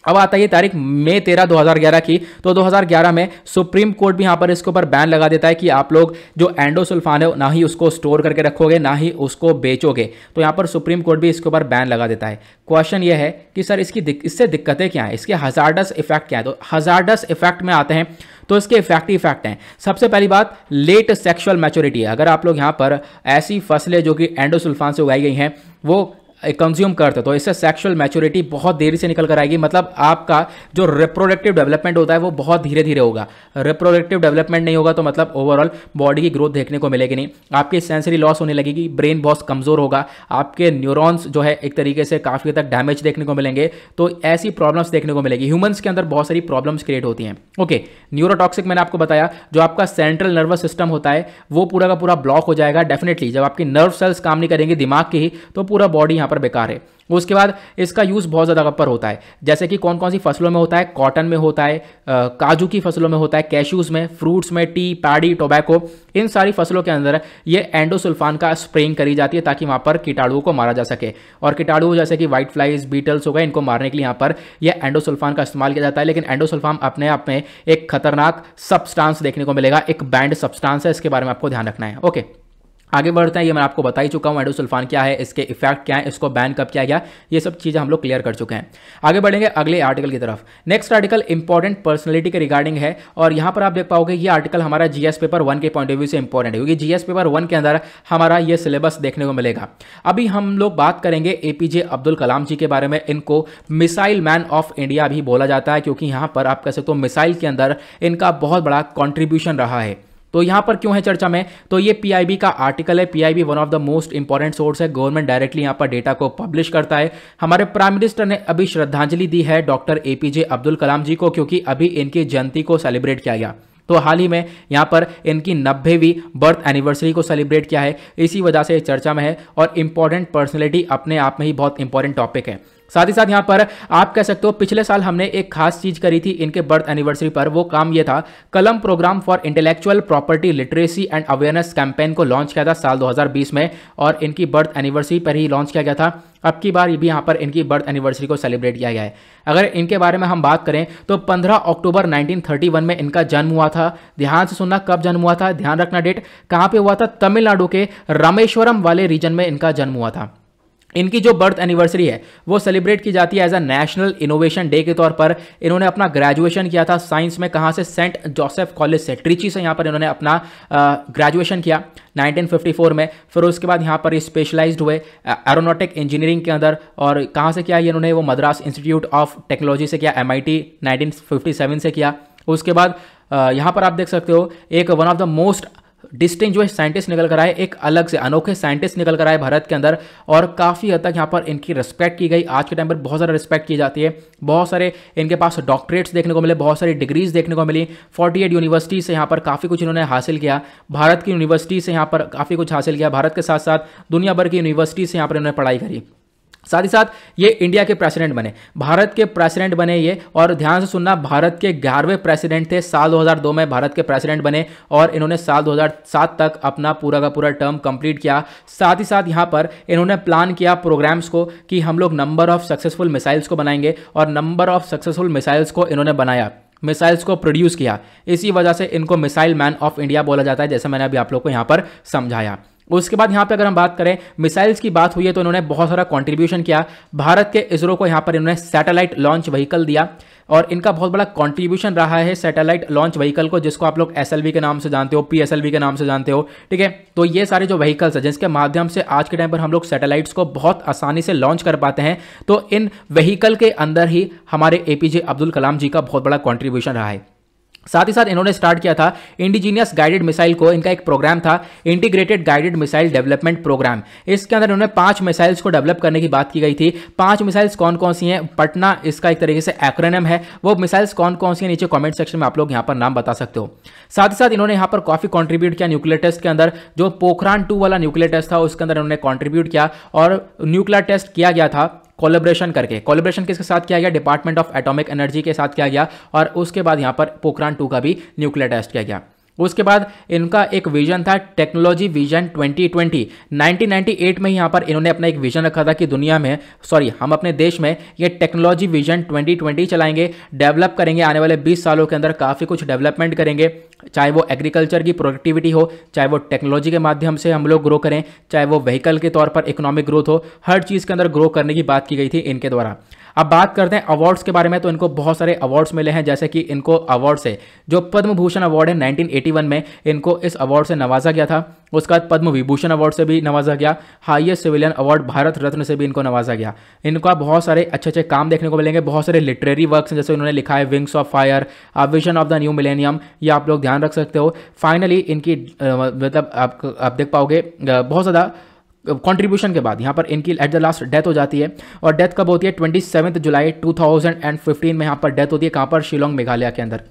अब आता है तारीख मई तेरह 2011 की तो 2011 में सुप्रीम कोर्ट भी यहाँ पर इसके ऊपर बैन लगा देता है कि आप लोग जो एंडोसुल्फान है ना ही उसको स्टोर करके रखोगे ना ही उसको बेचोगे तो यहाँ पर सुप्रीम कोर्ट भी इसके ऊपर बैन लगा देता है क्वेश्चन ये है कि सर इसकी दिक, इससे दिक्कतें क्या हैं इसके हजारडस इफेक्ट क्या है तो हजारडस इफेक्ट में आते हैं तो इसके इफेक्ट इफेक्ट हैं सबसे पहली बात लेट सेक्शुअल मैच्योरिटी है अगर आप लोग यहाँ पर ऐसी फसलें जो कि एंडोसुल्फान से उगाई गई हैं वो कंज्यूम करते हो तो इससे सेक्सुअल मैच्योरिटी बहुत देरी से निकल कर आएगी मतलब आपका जो रिप्रोडक्टिव डेवलपमेंट होता है वो बहुत धीरे धीरे होगा रिप्रोडक्टिव डेवलपमेंट नहीं होगा तो मतलब ओवरऑल बॉडी की ग्रोथ देखने को मिलेगी नहीं आपकी सेंसरी लॉस होने लगेगी ब्रेन बहुत कमज़ोर होगा आपके न्यूरॉन्स जो है एक तरीके से काफ़ी तक डैमेज देखने को मिलेंगे तो ऐसी प्रॉब्लम्स देखने को मिलेगी ह्यूमन्स के अंदर बहुत सारी प्रॉब्लम्स क्रिएट होती हैं ओके न्यूरोटॉक्सिक मैंने आपको बताया जो आपका सेंट्रल नर्वस सिस्टम होता है वो पूरा का पूरा ब्लॉक हो जाएगा डेफिनेटली जब आपकी नर्व सेल्स काम नहीं करेंगे दिमाग की ही तो पूरा बॉडी यहाँ पर बेकार है उसके बाद इसका यूज़ बहुत ज़्यादा पर होता है जैसे कि कौन कौन सी फसलों में होता है कॉटन में होता है काजू की फसलों में होता है कैशूज़ में फ्रूट्स में टी पैडी टोबैको इन सारी फसलों के अंदर ये एंडोसुल्फान का स्प्रेइंग करी जाती है ताकि वहाँ पर कीटाणुओं को मारा जा सके और कीटाणु जैसे कि वाइट फ्लाइज बीटल्स हो गए इनको मारने के लिए यहाँ पर यह एंडोसुल्फान का इस्तेमाल किया जाता है लेकिन एंडोसुल्फान अपने आप में एक खतरनाक सब्सटांस देखने को मिलेगा एक बैंड सब्सटांस है इसके बारे में आपको ध्यान रखना है ओके आगे बढ़ते हैं ये मैं आपको बता ही चुका हूँ एडोसल्फान क्या है इसके इफेक्ट क्या है इसको बैन कब किया गया ये सब चीज़ें हम लोग क्लियर कर चुके हैं आगे बढ़ेंगे अगले आर्टिकल की तरफ नेक्स्ट आर्टिकल इंपॉर्टेंट पर्सनलिटी के रिगार्डिंग है और यहाँ पर आप देख पाओगे ये आर्टिकल हमारा जी पेपर वन के पॉइंट ऑफ व्यू से इंपॉर्टेंट है क्योंकि जी पेपर वन के अंदर हमारा ये सिलेबस देखने को मिलेगा अभी हम लोग बात करेंगे ए अब्दुल कलाम जी के बारे में इनको मिसाइल मैन ऑफ इंडिया भी बोला जाता है क्योंकि यहाँ पर आप कह सकते हो मिसाइल के अंदर इनका बहुत बड़ा कॉन्ट्रीब्यूशन रहा है तो यहाँ पर क्यों है चर्चा में तो ये पीआईबी का आर्टिकल है PIB one of the most important source है गवर्नमेंट डायरेक्टली यहाँ पर डेटा को पब्लिश करता है हमारे प्राइम मिनिस्टर ने अभी श्रद्धांजलि दी है डॉक्टर एपीजे अब्दुल कलाम जी को क्योंकि अभी इनकी जयंती को सेलिब्रेट किया गया तो हाल ही में यहाँ पर इनकी नब्बेवीं बर्थ एनिवर्सरी को सेलिब्रेट किया है इसी वजह से चर्चा में है और इंपॉर्टेंट पर्सनैलिटी अपने आप में ही बहुत इंपॉर्टेंट टॉपिक है साथ ही साथ यहाँ पर आप कह सकते हो पिछले साल हमने एक खास चीज करी थी इनके बर्थ एनिवर्सरी पर वो काम ये था Kalam program for intellectual property literacy and awareness campaign को लॉन्च किया था साल 2020 में और इनकी बर्थ एनिवर्सरी पर ही लॉन्च किया गया था अब की बार भी यहाँ पर इनकी बर्थ एनिवर्सरी को सेलिब्रेट किया गया है अगर इनके बारे में हम बात करें तो 15 अक्टूबर 1931 में इनका जन्म हुआ था ध्यान से सुनना कब जन्म हुआ था ध्यान रखना डेट कहाँ पे हुआ था तमिलनाडु के रामेश्वरम वाले रीजन में इनका जन्म हुआ था इनकी जो बर्थ एनिवर्सरी है वो सेलिब्रेट की जाती है as a national innovation day के तौर पर इन्होंने अपना ग्रेजुएशन किया था साइंस में कहाँ से सेंट जोसेफ कॉलेज से ट्रिची से यहाँ पर इन्होंने अपना ग्रेजुएशन किया 1954 में फिर उसके बाद यहाँ पर ये स्पेशलाइज्ड हुए एरोनॉटिक इंजीनियरिंग के अंदर और कहाँ से किया इन्होंने वो मद्रास इंस्टीट्यूट ऑफ टेक्नोलॉजी से किया एम आई से किया उसके बाद यहाँ पर आप देख सकते हो एक one of the most distinguished जो है साइंटिस्ट निकल कर आए एक अलग से अनोखे साइंटिस्ट निकल कर आए भारत के अंदर और काफ़ी हद तक यहाँ पर इनकी रिस्पेक्ट की गई आज के टाइम पर बहुत ज़्यादा रिस्पेक्ट की जाती है बहुत सारे इनके पास डॉक्टरेट्स देखने को मिले बहुत सारी डिग्रीज देखने को मिली फोर्टी एट यूनिवर्सिटी से यहाँ पर काफ़ी कुछ इन्होंने हासिल किया भारत की यूनिवर्सिटी से यहाँ पर काफ़ी कुछ हासिल किया भारत के साथ साथ दुनिया भर की यूनिवर्सिटी से यहाँ पर इन्होंने पढ़ाई करी साथ ही साथ ये इंडिया के प्रेसिडेंट बने भारत के प्रेसिडेंट बने ये और ध्यान से सुनना भारत के ग्यारहवें प्रेसिडेंट थे साल 2002 में भारत के प्रेसिडेंट बने और इन्होंने साल 2007 तक अपना पूरा का पूरा टर्म कंप्लीट किया साथ ही साथ यहाँ पर इन्होंने प्लान किया प्रोग्राम्स को कि हम लोग नंबर ऑफ सक्सेसफुल मिसाइल्स को बनाएंगे और नंबर ऑफ सक्सेसफुल मिसाइल्स को इन्होंने बनाया मिसाइल्स को प्रोड्यूस किया इसी वजह से इनको मिसाइल मैन ऑफ इंडिया बोला जाता है जैसे मैंने अभी आप लोग को यहाँ पर समझाया उसके बाद यहाँ पे अगर हम बात करें मिसाइल्स की बात हुई है तो इन्होंने बहुत सारा कंट्रीब्यूशन किया भारत के इसरो को यहाँ पर इन्होंने सैटेलाइट लॉन्च व्हीकल दिया और इनका बहुत बड़ा कंट्रीब्यूशन रहा है सैटेलाइट लॉन्च व्हीकल को जिसको आप लोग एस के नाम से जानते हो पी के नाम से जानते हो ठीक है तो ये सारे जो व्हीकल्स हैं जिसके माध्यम से आज के टाइम पर हम लोग सैटेलाइट्स को बहुत आसानी से लॉन्च कर पाते हैं तो इन व्हीकल के अंदर ही हमारे ए अब्दुल कलाम जी का बहुत बड़ा कॉन्ट्रीब्यूशन रहा है साथ ही साथ इन्होंने स्टार्ट किया था इंडिजीनियस गाइडेड मिसाइल को इनका एक प्रोग्राम था integrated guided missile development program इसके अंदर इन्होंने पांच मिसाइल्स को डेवलप करने की बात की गई थी पांच मिसाइल्स कौन कौन सी हैं पटना इसका एक तरीके से एक्रोनम है वो मिसाइल्स कौन कौन सी है नीचे कॉमेंट सेक्शन में आप लोग यहाँ पर नाम बता सकते हो साथ ही साथ इन्होंने यहाँ पर काफी कॉन्ट्रीब्यूट किया न्यूक्लियर टेस्ट के अंदर जो पोखरान टू वाला न्यूक्लियर टेस्ट था उसके अंदर इन्होंने कॉन्ट्रीब्यूट किया और न्यूक्लियर टेस्ट किया गया था कोलेब्रेशन करके कोलेब्रेशन किसके साथ किया गया डिपार्टमेंट ऑफ एटॉमिक एनर्जी के साथ किया गया और उसके बाद यहाँ पर पोखरान टू का भी न्यूक्लियर टेस्ट किया गया उसके बाद इनका एक विजन था टेक्नोलॉजी विजन 2020 1998 में यहाँ पर इन्होंने अपना एक विजन रखा था कि दुनिया में सॉरी हम अपने देश में ये टेक्नोलॉजी विजन 2020 चलाएंगे डेवलप करेंगे आने वाले 20 सालों के अंदर काफ़ी कुछ डेवलपमेंट करेंगे चाहे वो एग्रीकल्चर की प्रोडक्टिविटी हो चाहे वो टेक्नोलॉजी के माध्यम से हम लोग ग्रो करें चाहे वो व्हीकल के तौर पर इकोनॉमिक ग्रोथ हो हर चीज़ के अंदर ग्रो करने की बात की गई थी इनके द्वारा अब बात करते हैं अवार्ड्स के बारे में तो इनको बहुत सारे अवार्ड्स मिले हैं जैसे कि इनको अवार्ड से जो पद्म भूषण अवार्ड है 1981 में इनको इस अवार्ड से नवाजा गया था उसके बाद पद्म विभूषण अवार्ड से भी नवाजा गया highest civilian award Bharat Ratna से भी इनको नवाजा गया इनका बहुत सारे अच्छे अच्छे काम देखने को मिलेंगे बहुत सारे लिटरेरी वर्क्स हैं जैसे उन्होंने लिखा है Wings of Fire a vision of the new millennium ये आप लोग ध्यान रख सकते हो फाइनली इनकी मतलब आप, आप देख पाओगे बहुत ज़्यादा कंट्रीब्यूशन के बाद यहाँ पर इनकी एट द लास्ट डेथ हो जाती है और डेथ कब होती है ट्वेंटी सेवन्थ जुलाई फिफ्टीन में यहाँ पर डेथ होती है कहाँ पर शिलोंग मेघालय के अंदर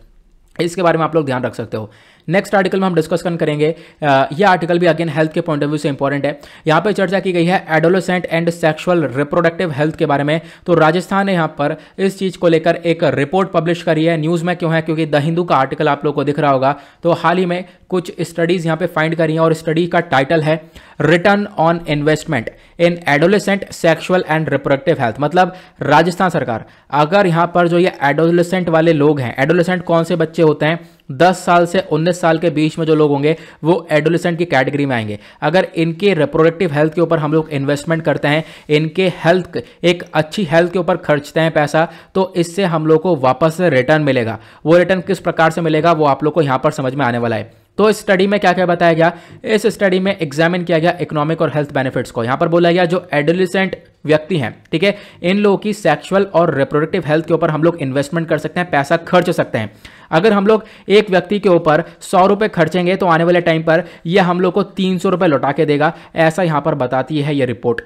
इसके बारे में आप लोग ध्यान रख सकते हो नेक्स्ट आर्टिकल में हम डिस्कशन करेंगे यह आर्टिकल भी अगेन हेल्थ के पॉइंट ऑफ व्यू से इंपॉर्टेंट है यहां पर चर्चा की गई है adolescent and sexual reproductive health के बारे में तो राजस्थान ने यहां पर इस चीज़ को लेकर एक रिपोर्ट पब्लिश करी है न्यूज़ में क्यों है क्योंकि द हिंदू का आर्टिकल आप लोग को दिख रहा होगा तो हाल ही में कुछ स्टडीज़ यहां पर फाइंड करी है और स्टडी का टाइटल है return on investment in adolescent sexual and reproductive health मतलब राजस्थान सरकार अगर यहां पर जो ये एडोलेसेंट वाले लोग हैं एडोलेसेंट कौन से बच्चे होते हैं दस साल से उन्नीस साल के बीच में जो लोग होंगे वो एडोलिसेंट की कैटेगरी में आएंगे अगर इनके रिप्रोडक्टिव हेल्थ के ऊपर हम लोग इन्वेस्टमेंट करते हैं इनके हेल्थ एक अच्छी हेल्थ के ऊपर खर्चते हैं पैसा तो इससे हम लोग को वापस रिटर्न मिलेगा वो रिटर्न किस प्रकार से मिलेगा वो आप लोग को यहाँ पर समझ में आने वाला है तो इस स्टडी में क्या क्या बताया गया इस स्टडी में एग्जामिन किया गया इकोनॉमिक और हेल्थ बेनिफिट्स को यहां पर बोला गया जो एडोलिसेंट व्यक्ति हैं ठीक है इन लोगों की सेक्सुअल और रिप्रोडक्टिव हेल्थ के ऊपर हम लोग इन्वेस्टमेंट कर सकते हैं पैसा खर्च सकते हैं अगर हम लोग एक व्यक्ति के ऊपर सौ रुपये खर्चेंगे तो आने वाले टाइम पर यह हम लोग को तीन सौ लौटा के देगा ऐसा यहां पर बताती है यह रिपोर्ट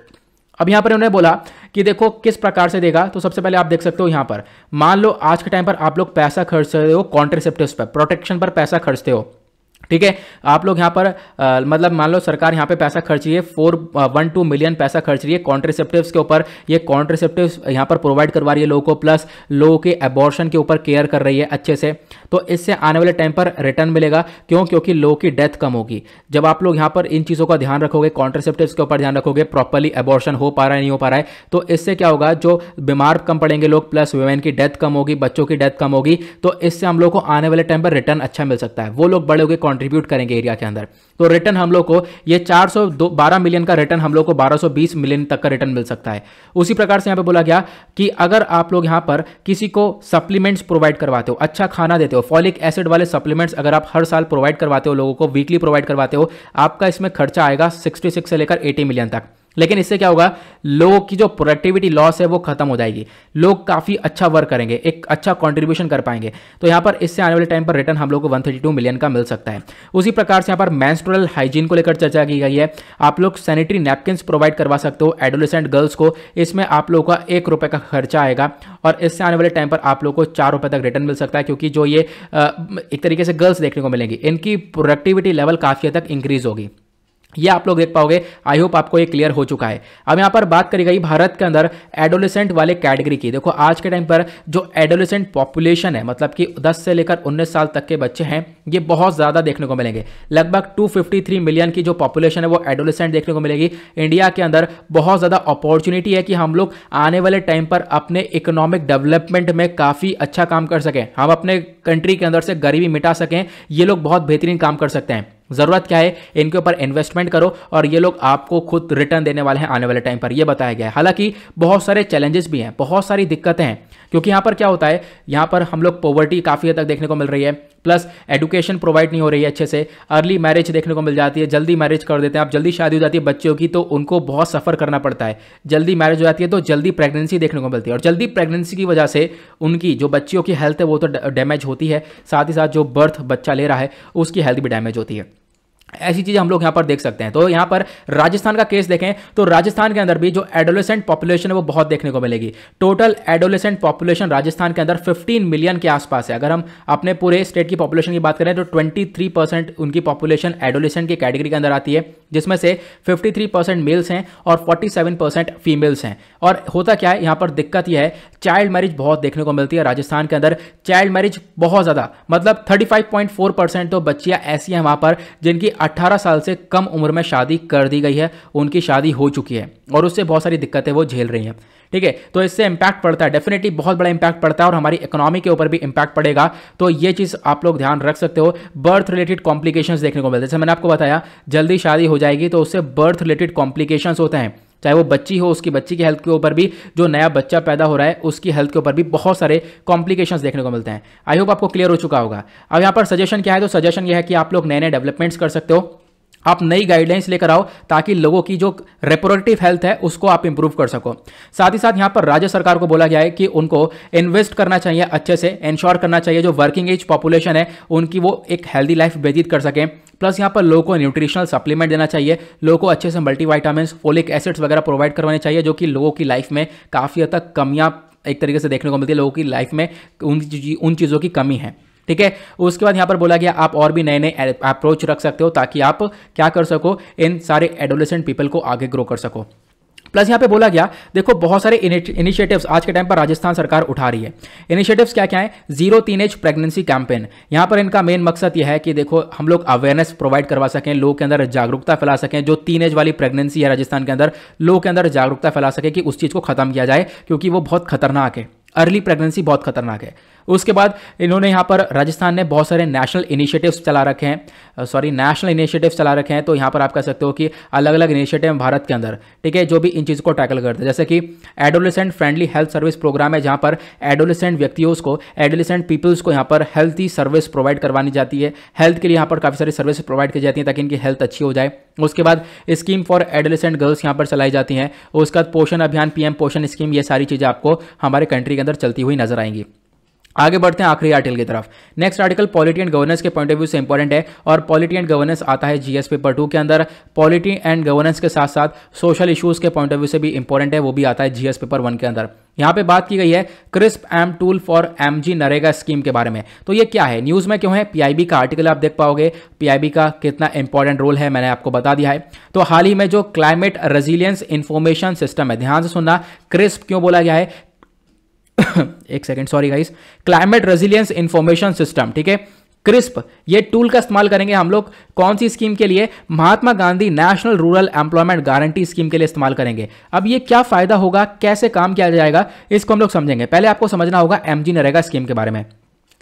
अब यहां पर उन्होंने बोला कि देखो किस प्रकार से देगा तो सबसे पहले आप देख सकते हो यहां पर मान लो आज के टाइम पर आप लोग पैसा खर्चते हो कॉन्ट्रसेप्टिव पर प्रोटेक्शन पर पैसा खर्चते हो ठीक है आप लोग यहाँ पर आ, मतलब मान लो सरकार यहाँ पे पैसा खर्च रही है फोर वन टू मिलियन पैसा खर्च रही है कॉन्ट्रिसेप्टिव्स के ऊपर ये कॉन्ट्रिसेप्टिव्स यहाँ पर प्रोवाइड करवा रही है लोगों को प्लस लोगों के एबॉर्शन के ऊपर केयर कर रही है अच्छे से तो इससे आने वाले टाइम पर रिटर्न मिलेगा क्यों क्योंकि लोगों की डेथ कम होगी जब आप लोग यहाँ पर इन चीज़ों का ध्यान रखोगे कॉन्ट्रिसेप्टिव्स के ऊपर ध्यान रखोगे प्रॉपरली एबॉर्शन हो पा रहा है नहीं हो पा रहा है तो इससे क्या होगा जो बीमार कम पड़ेंगे लोग प्लस वुमेन की डेथ कम होगी बच्चों की डेथ कम होगी तो इससे हम लोग को आने वाले टाइम पर रिटर्न अच्छा मिल सकता है वो लोग बड़े हो गए कंट्रीब्यूट करेंगे एरिया के अंदर तो रिटर्न हम लोग को ये चार मिलियन का रिटर्न हम लोग को 1220 मिलियन तक का रिटर्न मिल सकता है उसी प्रकार से यहाँ पे बोला गया कि अगर आप लोग यहाँ पर किसी को सप्लीमेंट्स प्रोवाइड करवाते हो अच्छा खाना देते हो फॉलिक एसिड वाले सप्लीमेंट्स अगर आप हर साल प्रोवाइड करवाते हो लोगों को वीकली प्रोवाइड करवाते हो आपका इसमें खर्चा आएगा सिक्सटी से लेकर एटी मिलियन तक लेकिन इससे क्या होगा लोगों की जो प्रोडक्टिविटी लॉस है वो खत्म हो जाएगी लोग काफ़ी अच्छा वर्क करेंगे एक अच्छा कंट्रीब्यूशन कर पाएंगे तो यहाँ पर इससे आने वाले टाइम पर रिटर्न हम लोग को 132 मिलियन का मिल सकता है उसी प्रकार से यहाँ पर मैंस्ट्रल हाइजीन को लेकर चर्चा की गई है आप लोग सैनिटरी नैपकिन प्रोवाइड करवा सकते हो एडोलेसेंट गर्ल्स को इसमें आप लोगों का एक रुपये का खर्चा आएगा और इससे आने वाले टाइम पर आप लोग को चार रुपये तक रिटर्न मिल सकता है क्योंकि जो ये एक तरीके से गर्ल्स देखने को मिलेंगी इनकी प्रोडक्टिविटी लेवल काफ़ी हद तक इंक्रीज होगी ये आप लोग देख पाओगे आई होप आपको ये क्लियर हो चुका है अब यहाँ पर बात करी गई भारत के अंदर एडोलेसेंट वाले कैटेगरी की देखो आज के टाइम पर जो एडोलेसेंट पॉपुलेशन है मतलब कि 10 से लेकर 19 साल तक के बच्चे हैं ये बहुत ज़्यादा देखने को मिलेंगे लगभग 253 मिलियन की जो पॉपुलेशन है वो एडोलेसेंट देखने को मिलेगी इंडिया के अंदर बहुत ज़्यादा अपॉर्चुनिटी है कि हम लोग आने वाले टाइम पर अपने इकोनॉमिक डेवलपमेंट में काफ़ी अच्छा काम कर सकें हम अपने कंट्री के अंदर से गरीबी मिटा सकें ये लोग बहुत बेहतरीन काम कर सकते हैं ज़रूरत क्या है इनके ऊपर इन्वेस्टमेंट करो और ये लोग आपको खुद रिटर्न देने वाले हैं आने वाले टाइम पर यह बताया गया है हालांकि बहुत सारे चैलेंजेस भी हैं बहुत सारी दिक्कतें हैं क्योंकि यहाँ पर क्या होता है यहाँ पर हम लोग पॉवर्टी काफ़ी हद तक देखने को मिल रही है प्लस एडुकेशन प्रोवाइड नहीं हो रही है अच्छे से अर्ली मैरिज देखने को मिल जाती है जल्दी मैरिज कर देते हैं आप जल्दी शादी हो जाती है बच्चों की तो उनको बहुत सफ़र करना पड़ता है जल्दी मैरिज हो जाती है तो जल्दी प्रेगनेंसी देखने को मिलती है और जल्दी प्रेगनेंसी की वजह से उनकी जो बच्चियों की हेल्थ है वो तो डैमेज होती है साथ ही साथ जो बर्थ बच्चा ले रहा है उसकी हेल्थ भी डैमेज होती है ऐसी चीज़ें हम लोग यहाँ पर देख सकते हैं तो यहाँ पर राजस्थान का केस देखें तो राजस्थान के अंदर भी जो एडोलेसेंट पॉपुलेशन है वो बहुत देखने को मिलेगी टोटल एडोलेसेंट पॉपुलेशन राजस्थान के अंदर 15 मिलियन के आसपास है अगर हम अपने पूरे स्टेट की पॉपुलेशन की बात करें तो 23 परसेंट उनकी पॉपुलेशन एडोलेसेंट की कैटेगरी के अंदर आती है जिसमें से फिफ्टी परसेंट मेल्स हैं और फोर्टी परसेंट फीमेल्स हैं और होता क्या है यहाँ पर दिक्कत यह है चाइल्ड मैरिज बहुत देखने को मिलती है राजस्थान के अंदर चाइल्ड मैरिज बहुत ज़्यादा मतलब थर्टी परसेंट तो बच्चियाँ ऐसी हैं वहाँ पर जिनकी 18 साल से कम उम्र में शादी कर दी गई है उनकी शादी हो चुकी है और उससे बहुत सारी दिक्कतें वो झेल रही हैं ठीक है तो इससे इम्पैक्ट पड़ता है डेफिनेटली बहुत बड़ा इम्पैक्ट पड़ता है और हमारी इकोनॉमी के ऊपर भी इम्पैक्ट पड़ेगा तो ये चीज़ आप लोग ध्यान रख सकते हो बर्थ रिलेटेड कॉम्प्लिकेशंस देखने को मिलते हैं जैसे मैंने आपको बताया जल्दी शादी हो जाएगी तो उससे बर्थ रिलेटेड कॉम्प्लिकेशंस होते हैं चाहे वो बच्ची हो उसकी बच्ची की हेल्थ के ऊपर भी जो नया बच्चा पैदा हो रहा है उसकी हेल्थ के ऊपर भी बहुत सारे कॉम्प्लिकेशंस देखने को मिलते हैं आई होप आपको क्लियर हो चुका होगा अब यहाँ पर सजेशन क्या है तो सजेशन यह है कि आप लोग नए नए डेवलपमेंट्स कर सकते हो आप नई गाइडलाइंस लेकर आओ ताकि लोगों की जो रेपोरेटिव हेल्थ है उसको आप इंप्रूव कर सको साथ ही साथ यहाँ पर राज्य सरकार को बोला गया है कि उनको इन्वेस्ट करना चाहिए अच्छे से इंश्योर करना चाहिए जो वर्किंग एज पॉपुलेशन है उनकी वो एक हेल्दी लाइफ व्यतीत कर सकें प्लस यहाँ पर लोगों को न्यूट्रिशनल सप्लीमेंट देना चाहिए लोगों को अच्छे से मल्टीवाइटामस फोलिक एसिड्स वगैरह प्रोवाइड करवाने चाहिए जो कि लोगों की लाइफ में काफ़ी हद तक कमियाँ एक तरीके से देखने को मिलती है लोगों की लाइफ में उन उन चीज़ों की कमी है ठीक है उसके बाद यहाँ पर बोला गया आप और भी नए नए अप्रोच रख सकते हो ताकि आप क्या कर सको इन सारे एडोलेसेंट पीपल को आगे ग्रो कर सको प्लस यहां पे बोला गया देखो बहुत सारे इनिशिएटिव्स आज के टाइम पर राजस्थान सरकार उठा रही है इनिशिएटिव्स क्या क्या है जीरो तीन एज प्रेगनेंसी कैंपेन यहां पर इनका मेन मकसद यह है कि देखो हम लोग अवेयरनेस प्रोवाइड करवा सकें लोगों के अंदर जागरूकता फैला सकें जो तीन एज वाली प्रेगनेंसी है राजस्थान के अंदर लोगों के अंदर जागरूकता फैला सके कि उस चीज़ को खत्म किया जाए क्योंकि वो बहुत खतरनाक है अर्ली प्रेगनेंसी बहुत खतरनाक है उसके बाद इन्होंने यहाँ पर राजस्थान ने बहुत सारे नेशनल इनिशिएटिव्स चला रखे हैं सॉरी नेशनल इनिशिएटिव्स चला रखे हैं तो यहाँ पर आप कह सकते हो कि अलग अलग इनिशिएटिव भारत के अंदर ठीक है जो भी इन चीज़ को टैकल करते हैं जैसे कि adolescent friendly health service program है जहाँ पर एडोलिसेंट व्यक्तियों को एडोलिसेंट पीपल्स को यहाँ पर हेल्थी सर्विस प्रोवाइड करवानी जाती है हेल्थ के लिए यहाँ पर काफ़ी सारी सर्विस प्रोवाइड की जाती हैं ताकि इनकी हेल्थ अच्छी हो जाए उसके बाद स्कीम फॉर एडोलिसेंट गर्ल्स यहाँ पर चलाई जाती हैं उसके बाद पोषण अभियान पीएम पोषण स्कीम ये सारी चीज़ें आपको हमारे कंट्री के अंदर चलती हुई नजर आएंगी आगे बढ़ते हैं आखिरी आर्टिकल की तरफ next article polity and governance के पॉइंट ऑफ व्यू से इंपॉर्टेंट है और पॉलिटी एंड गवर्नेंस आता है जीएस पेपर टू के अंदर पॉलिटी एंड गवर्नेंस के साथ साथ सोशल इश्यूज के पॉइंट ऑफ व्यू से भी इंपॉर्टेंट है वो भी आता है जीएस पेपर वन के अंदर यहाँ पे बात की गई है CRISP M tool for M G NREGA scheme के बारे में तो ये क्या है न्यूज़ में क्यों है पीआईबी का आर्टिकल आप देख पाओगे पीआईबी का कितना इंपॉर्टेंट रोल है मैंने आपको बता दिया है तो हाल ही में जो क्लाइमेट रेजिलियंस इन्फॉर्मेशन सिस्टम है ध्यान से सुनना क्रिस्प क्यों बोला गया है <coughs> एक second sorry guys climate resilience information system ठीक है क्रिस्प ये टूल का इस्तेमाल करेंगे हम लोग कौन सी स्कीम के लिए Mahatma Gandhi national rural employment guarantee scheme के लिए इस्तेमाल करेंगे अब ये क्या फायदा होगा कैसे काम किया जाएगा इसको हम लोग समझेंगे पहले आपको समझना होगा एम जी नरेगा स्कीम के बारे में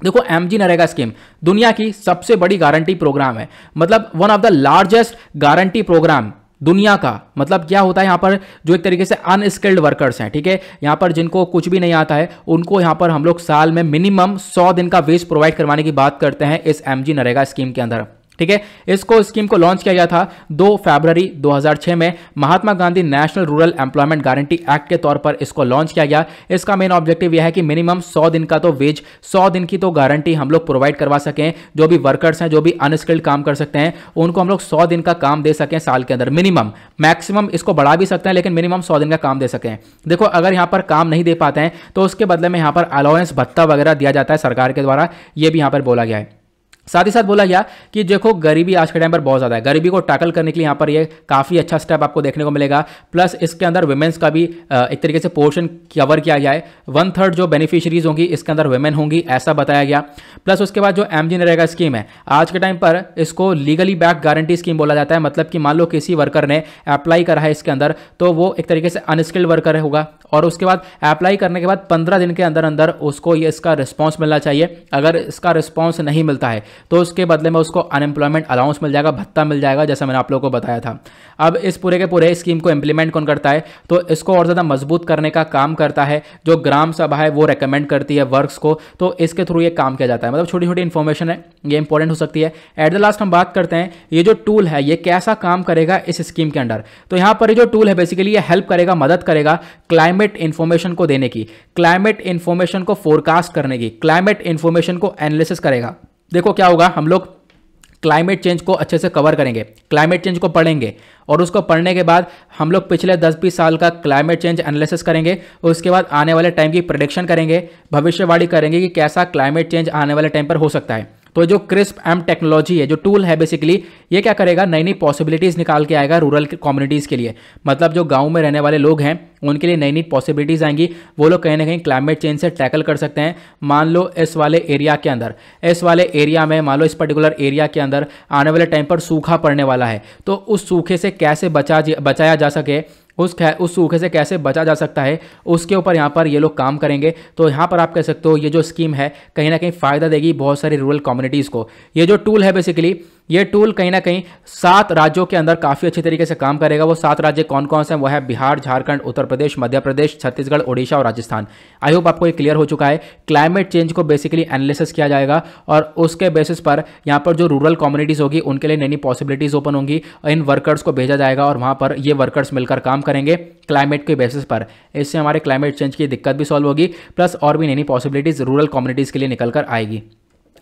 देखो एम जी नरेगा स्कीम दुनिया की सबसे बड़ी गारंटी प्रोग्राम है मतलब one of the largest guarantee program दुनिया का मतलब क्या होता है यहाँ पर जो एक तरीके से अनस्किल्ड वर्कर्स हैं ठीक है यहाँ पर जिनको कुछ भी नहीं आता है उनको यहाँ पर हम लोग साल में मिनिमम सौ दिन का वेज प्रोवाइड करवाने की बात करते हैं इस एम नरेगा स्कीम के अंदर ठीक है इसको स्कीम को लॉन्च किया गया था 2 फरवरी 2006 में Mahatma Gandhi national rural employment guarantee act के तौर पर इसको लॉन्च किया गया इसका मेन ऑब्जेक्टिव यह है कि मिनिमम 100 दिन का तो वेज 100 दिन की तो गारंटी हम लोग प्रोवाइड करवा सकें जो भी वर्कर्स हैं जो भी अनस्किल्ड काम कर सकते हैं उनको हम लोग सौ दिन का काम दे सकें साल के अंदर मिनिमम मैक्सिमम इसको बढ़ा भी सकते हैं लेकिन मिनिमम सौ दिन का काम दे सकें देखो अगर यहां पर काम नहीं दे पाते हैं तो उसके बदले में यहां पर अलाउंस भत्ता वगैरह दिया जाता है सरकार के द्वारा यह भी यहां पर बोला गया है साथ ही साथ बोला गया कि देखो गरीबी आज के टाइम पर बहुत ज़्यादा है गरीबी को टैकल करने के लिए यहाँ पर ये काफ़ी अच्छा स्टेप आपको देखने को मिलेगा प्लस इसके अंदर वुमेंस का भी एक तरीके से पोर्शन कवर किया गया है वन थर्ड जो बेनिफिशरीज होंगी इसके अंदर वुमेन होंगी ऐसा बताया गया प्लस उसके बाद जो एम जी नरेगा स्कीम है आज के टाइम पर इसको लीगली बैक गारंटी स्कीम बोला जाता है मतलब कि मान लो किसी वर्कर ने अप्लाई करा है इसके अंदर तो वो एक तरीके से अनस्किल्ड वर्कर होगा और उसके बाद अप्लाई करने के बाद पंद्रह दिन के अंदर अंदर उसको ये इसका रिस्पॉन्स मिलना चाहिए अगर इसका रिस्पॉन्स नहीं मिलता है तो उसके बदले में उसको अनएम्प्लॉयमेंट अलाउंस मिल जाएगा भत्ता मिल जाएगा जैसा मैंने आप लोगों को बताया था अब इस पूरे के पूरे स्कीम को इम्प्लीमेंट कौन करता है तो इसको और ज़्यादा मजबूत करने का काम करता है जो ग्राम सभा है वो रिकमेंड करती है वर्क्स को तो इसके थ्रू ये काम किया जाता है मतलब छोटी छोटी इन्फॉर्मेशन है ये इंपॉर्टेंट हो सकती है एट द लास्ट हम बात करते हैं ये जो टूल है ये कैसा काम करेगा इस स्कीम के अंडर तो यहाँ पर जो टूल है बेसिकली ये हेल्प करेगा मदद करेगा क्लाइमेट इन्फॉर्मेशन को देने की क्लाइमेट इन्फॉर्मेशन को फोरकास्ट करने की क्लाइमेट इन्फॉर्मेशन को एनालिसिस करेगा देखो क्या होगा हम लोग क्लाइमेट चेंज को अच्छे से कवर करेंगे क्लाइमेट चेंज को पढ़ेंगे और उसको पढ़ने के बाद हम लोग पिछले 10-20 साल का क्लाइमेट चेंज एनालिसिस करेंगे और उसके बाद आने वाले टाइम की प्रडिक्शन करेंगे भविष्यवाणी करेंगे कि कैसा क्लाइमेट चेंज आने वाले टाइम पर हो सकता है तो जो क्रिस्प एम टेक्नोलॉजी है जो टूल है बेसिकली ये क्या करेगा नई नई पॉसिबिलिटीज़ निकाल के आएगा रूरल कम्युनिटीज़ के लिए मतलब जो गाँव में रहने वाले लोग हैं उनके लिए नई नई पॉसिबिलिटीज़ आएंगी वो लोग कहीं ना कहीं क्लाइमेट चेंज से टैकल कर सकते हैं मान लो इस वाले एरिया के अंदर इस वाले एरिया में मान लो इस पर्टिकुलर एरिया के अंदर आने वाले टाइम पर सूखा पड़ने वाला है तो उस सूखे से कैसे बचा बचाया जा सके उस उस सूखे से कैसे बचा जा सकता है उसके ऊपर यहाँ पर ये लोग काम करेंगे तो यहाँ पर आप कह सकते हो ये जो स्कीम है कहीं ना कहीं फ़ायदा देगी बहुत सारी रूरल कम्युनिटीज़ को ये जो टूल है बेसिकली ये टूल कहीं ना कहीं सात राज्यों के अंदर काफ़ी अच्छे तरीके से काम करेगा वो सात राज्य कौन कौन से वो है बिहार झारखंड उत्तर प्रदेश मध्य प्रदेश छत्तीसगढ़ ओडिशा और राजस्थान आई होप आपको ये क्लियर हो चुका है क्लाइमेट चेंज को बेसिकली एनालिसिस किया जाएगा और उसके बेसिस पर यहाँ पर जो रूरल कम्युनिटीज़ होगी उनके लिए नई नई पॉसिबिलिटीज़ ओपन होंगी इन वर्कर्स को भेजा जाएगा और वहाँ पर ये वर्कर्स मिलकर काम करेंगे क्लाइमेट के बेसिस पर इससे हमारे क्लाइमेट चेंज की दिक्कत भी सॉल्व होगी प्लस और भी नई नई पॉसिबिलिटीज़ रूरल कम्युनिटीज़ के लिए निकल कर आएगी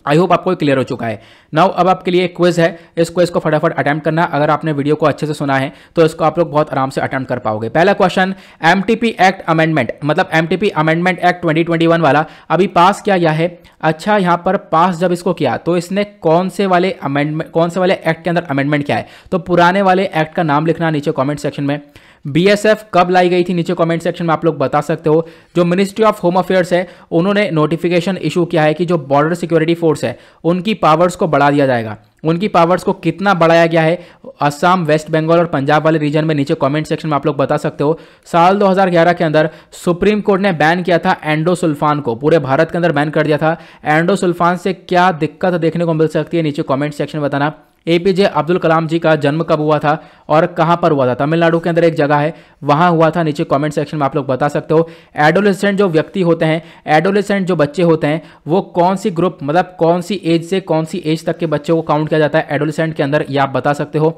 आई होप आपको क्लियर हो चुका है नाउ अब आपके लिए एक क्विज है इस क्विज को फटाफट अटैम्प्ट करना अगर आपने वीडियो को अच्छे से सुना है तो इसको आप लोग बहुत आराम से अटैम्प्ट कर पाओगे पहला क्वेश्चन एम एक्ट अमेंडमेंट मतलब एम अमेंडमेंट एक्ट 2021 वाला अभी पास क्या गया है अच्छा यहां पर पास जब इसको किया तो इसने कौन से वाले अमेंडमेंट कौन से वाले एक्ट के अंदर अमेंडमेंट किया है तो पुराने वाले एक्ट का नाम लिखना नीचे कॉमेंट सेक्शन में बीएसएफ कब लाई गई थी नीचे कमेंट सेक्शन में आप लोग बता सकते हो जो मिनिस्ट्री ऑफ होम अफेयर्स है उन्होंने नोटिफिकेशन इशू किया है कि जो बॉर्डर सिक्योरिटी फोर्स है उनकी पावर्स को बढ़ा दिया जाएगा उनकी पावर्स को कितना बढ़ाया गया है असम वेस्ट बंगाल और पंजाब वाले रीजन में नीचे कमेंट सेक्शन में आप लोग बता सकते हो साल 2011 के अंदर सुप्रीम कोर्ट ने बैन किया था एंडोसुल्फान को पूरे भारत के अंदर बैन कर दिया था एंडोसुल्फान से क्या दिक्कत देखने को मिल सकती है नीचे कमेंट सेक्शन में बताना एपीजे अब्दुल कलाम जी का जन्म कब हुआ था और कहाँ पर हुआ था तमिलनाडु के अंदर एक जगह है वहां हुआ था नीचे कमेंट सेक्शन में आप लोग बता सकते हो एडोलेसेंट जो व्यक्ति होते हैं एडोलेसेंट जो बच्चे होते हैं वो कौन सी ग्रुप मतलब कौन सी एज से कौन सी एज तक के बच्चों को काउंट किया जाता है एडोलेसेंट के अंदर ये आप बता सकते हो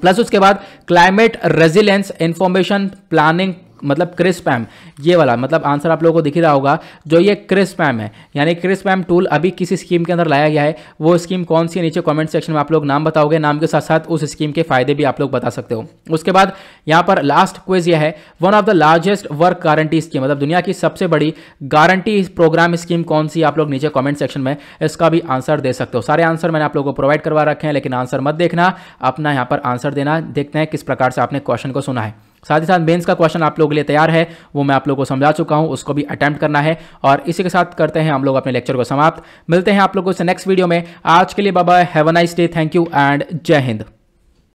प्लस उसके बाद क्लाइमेट रेजिलेंस इंफॉर्मेशन प्लानिंग मतलब क्रिस्पैम ये वाला मतलब आंसर आप लोगों को दिख रहा होगा जो ये क्रिस्पैम है यानी क्रिस्पैम टूल अभी किसी स्कीम के अंदर लाया गया है वो स्कीम कौन सी है नीचे कमेंट सेक्शन में आप लोग नाम बताओगे नाम के साथ साथ उस स्कीम के फायदे भी आप लोग बता सकते हो उसके बाद यहाँ पर लास्ट क्वेज यह है one of the largest work guarantee scheme मतलब दुनिया की सबसे बड़ी गारंटी प्रोग्राम स्कीम कौन सी आप लोग नीचे कॉमेंट सेक्शन में इसका भी आंसर दे सकते हो सारे आंसर मैंने आप लोग को प्रोवाइड करवा रखे हैं लेकिन आंसर मत देखना अपना यहाँ पर आंसर देना देखते हैं किस प्रकार से आपने क्वेश्चन को सुना है साथ ही साथ मेंस का क्वेश्चन आप लोगों के लिए तैयार है वो मैं आप लोगों को समझा चुका हूँ उसको भी अटैम्प्ट करना है और इसी के साथ करते हैं हम लोग अपने लेक्चर को समाप्त मिलते हैं आप लोगों से नेक्स्ट वीडियो में आज के लिए बाबा have a nice day thank you and Jai Hind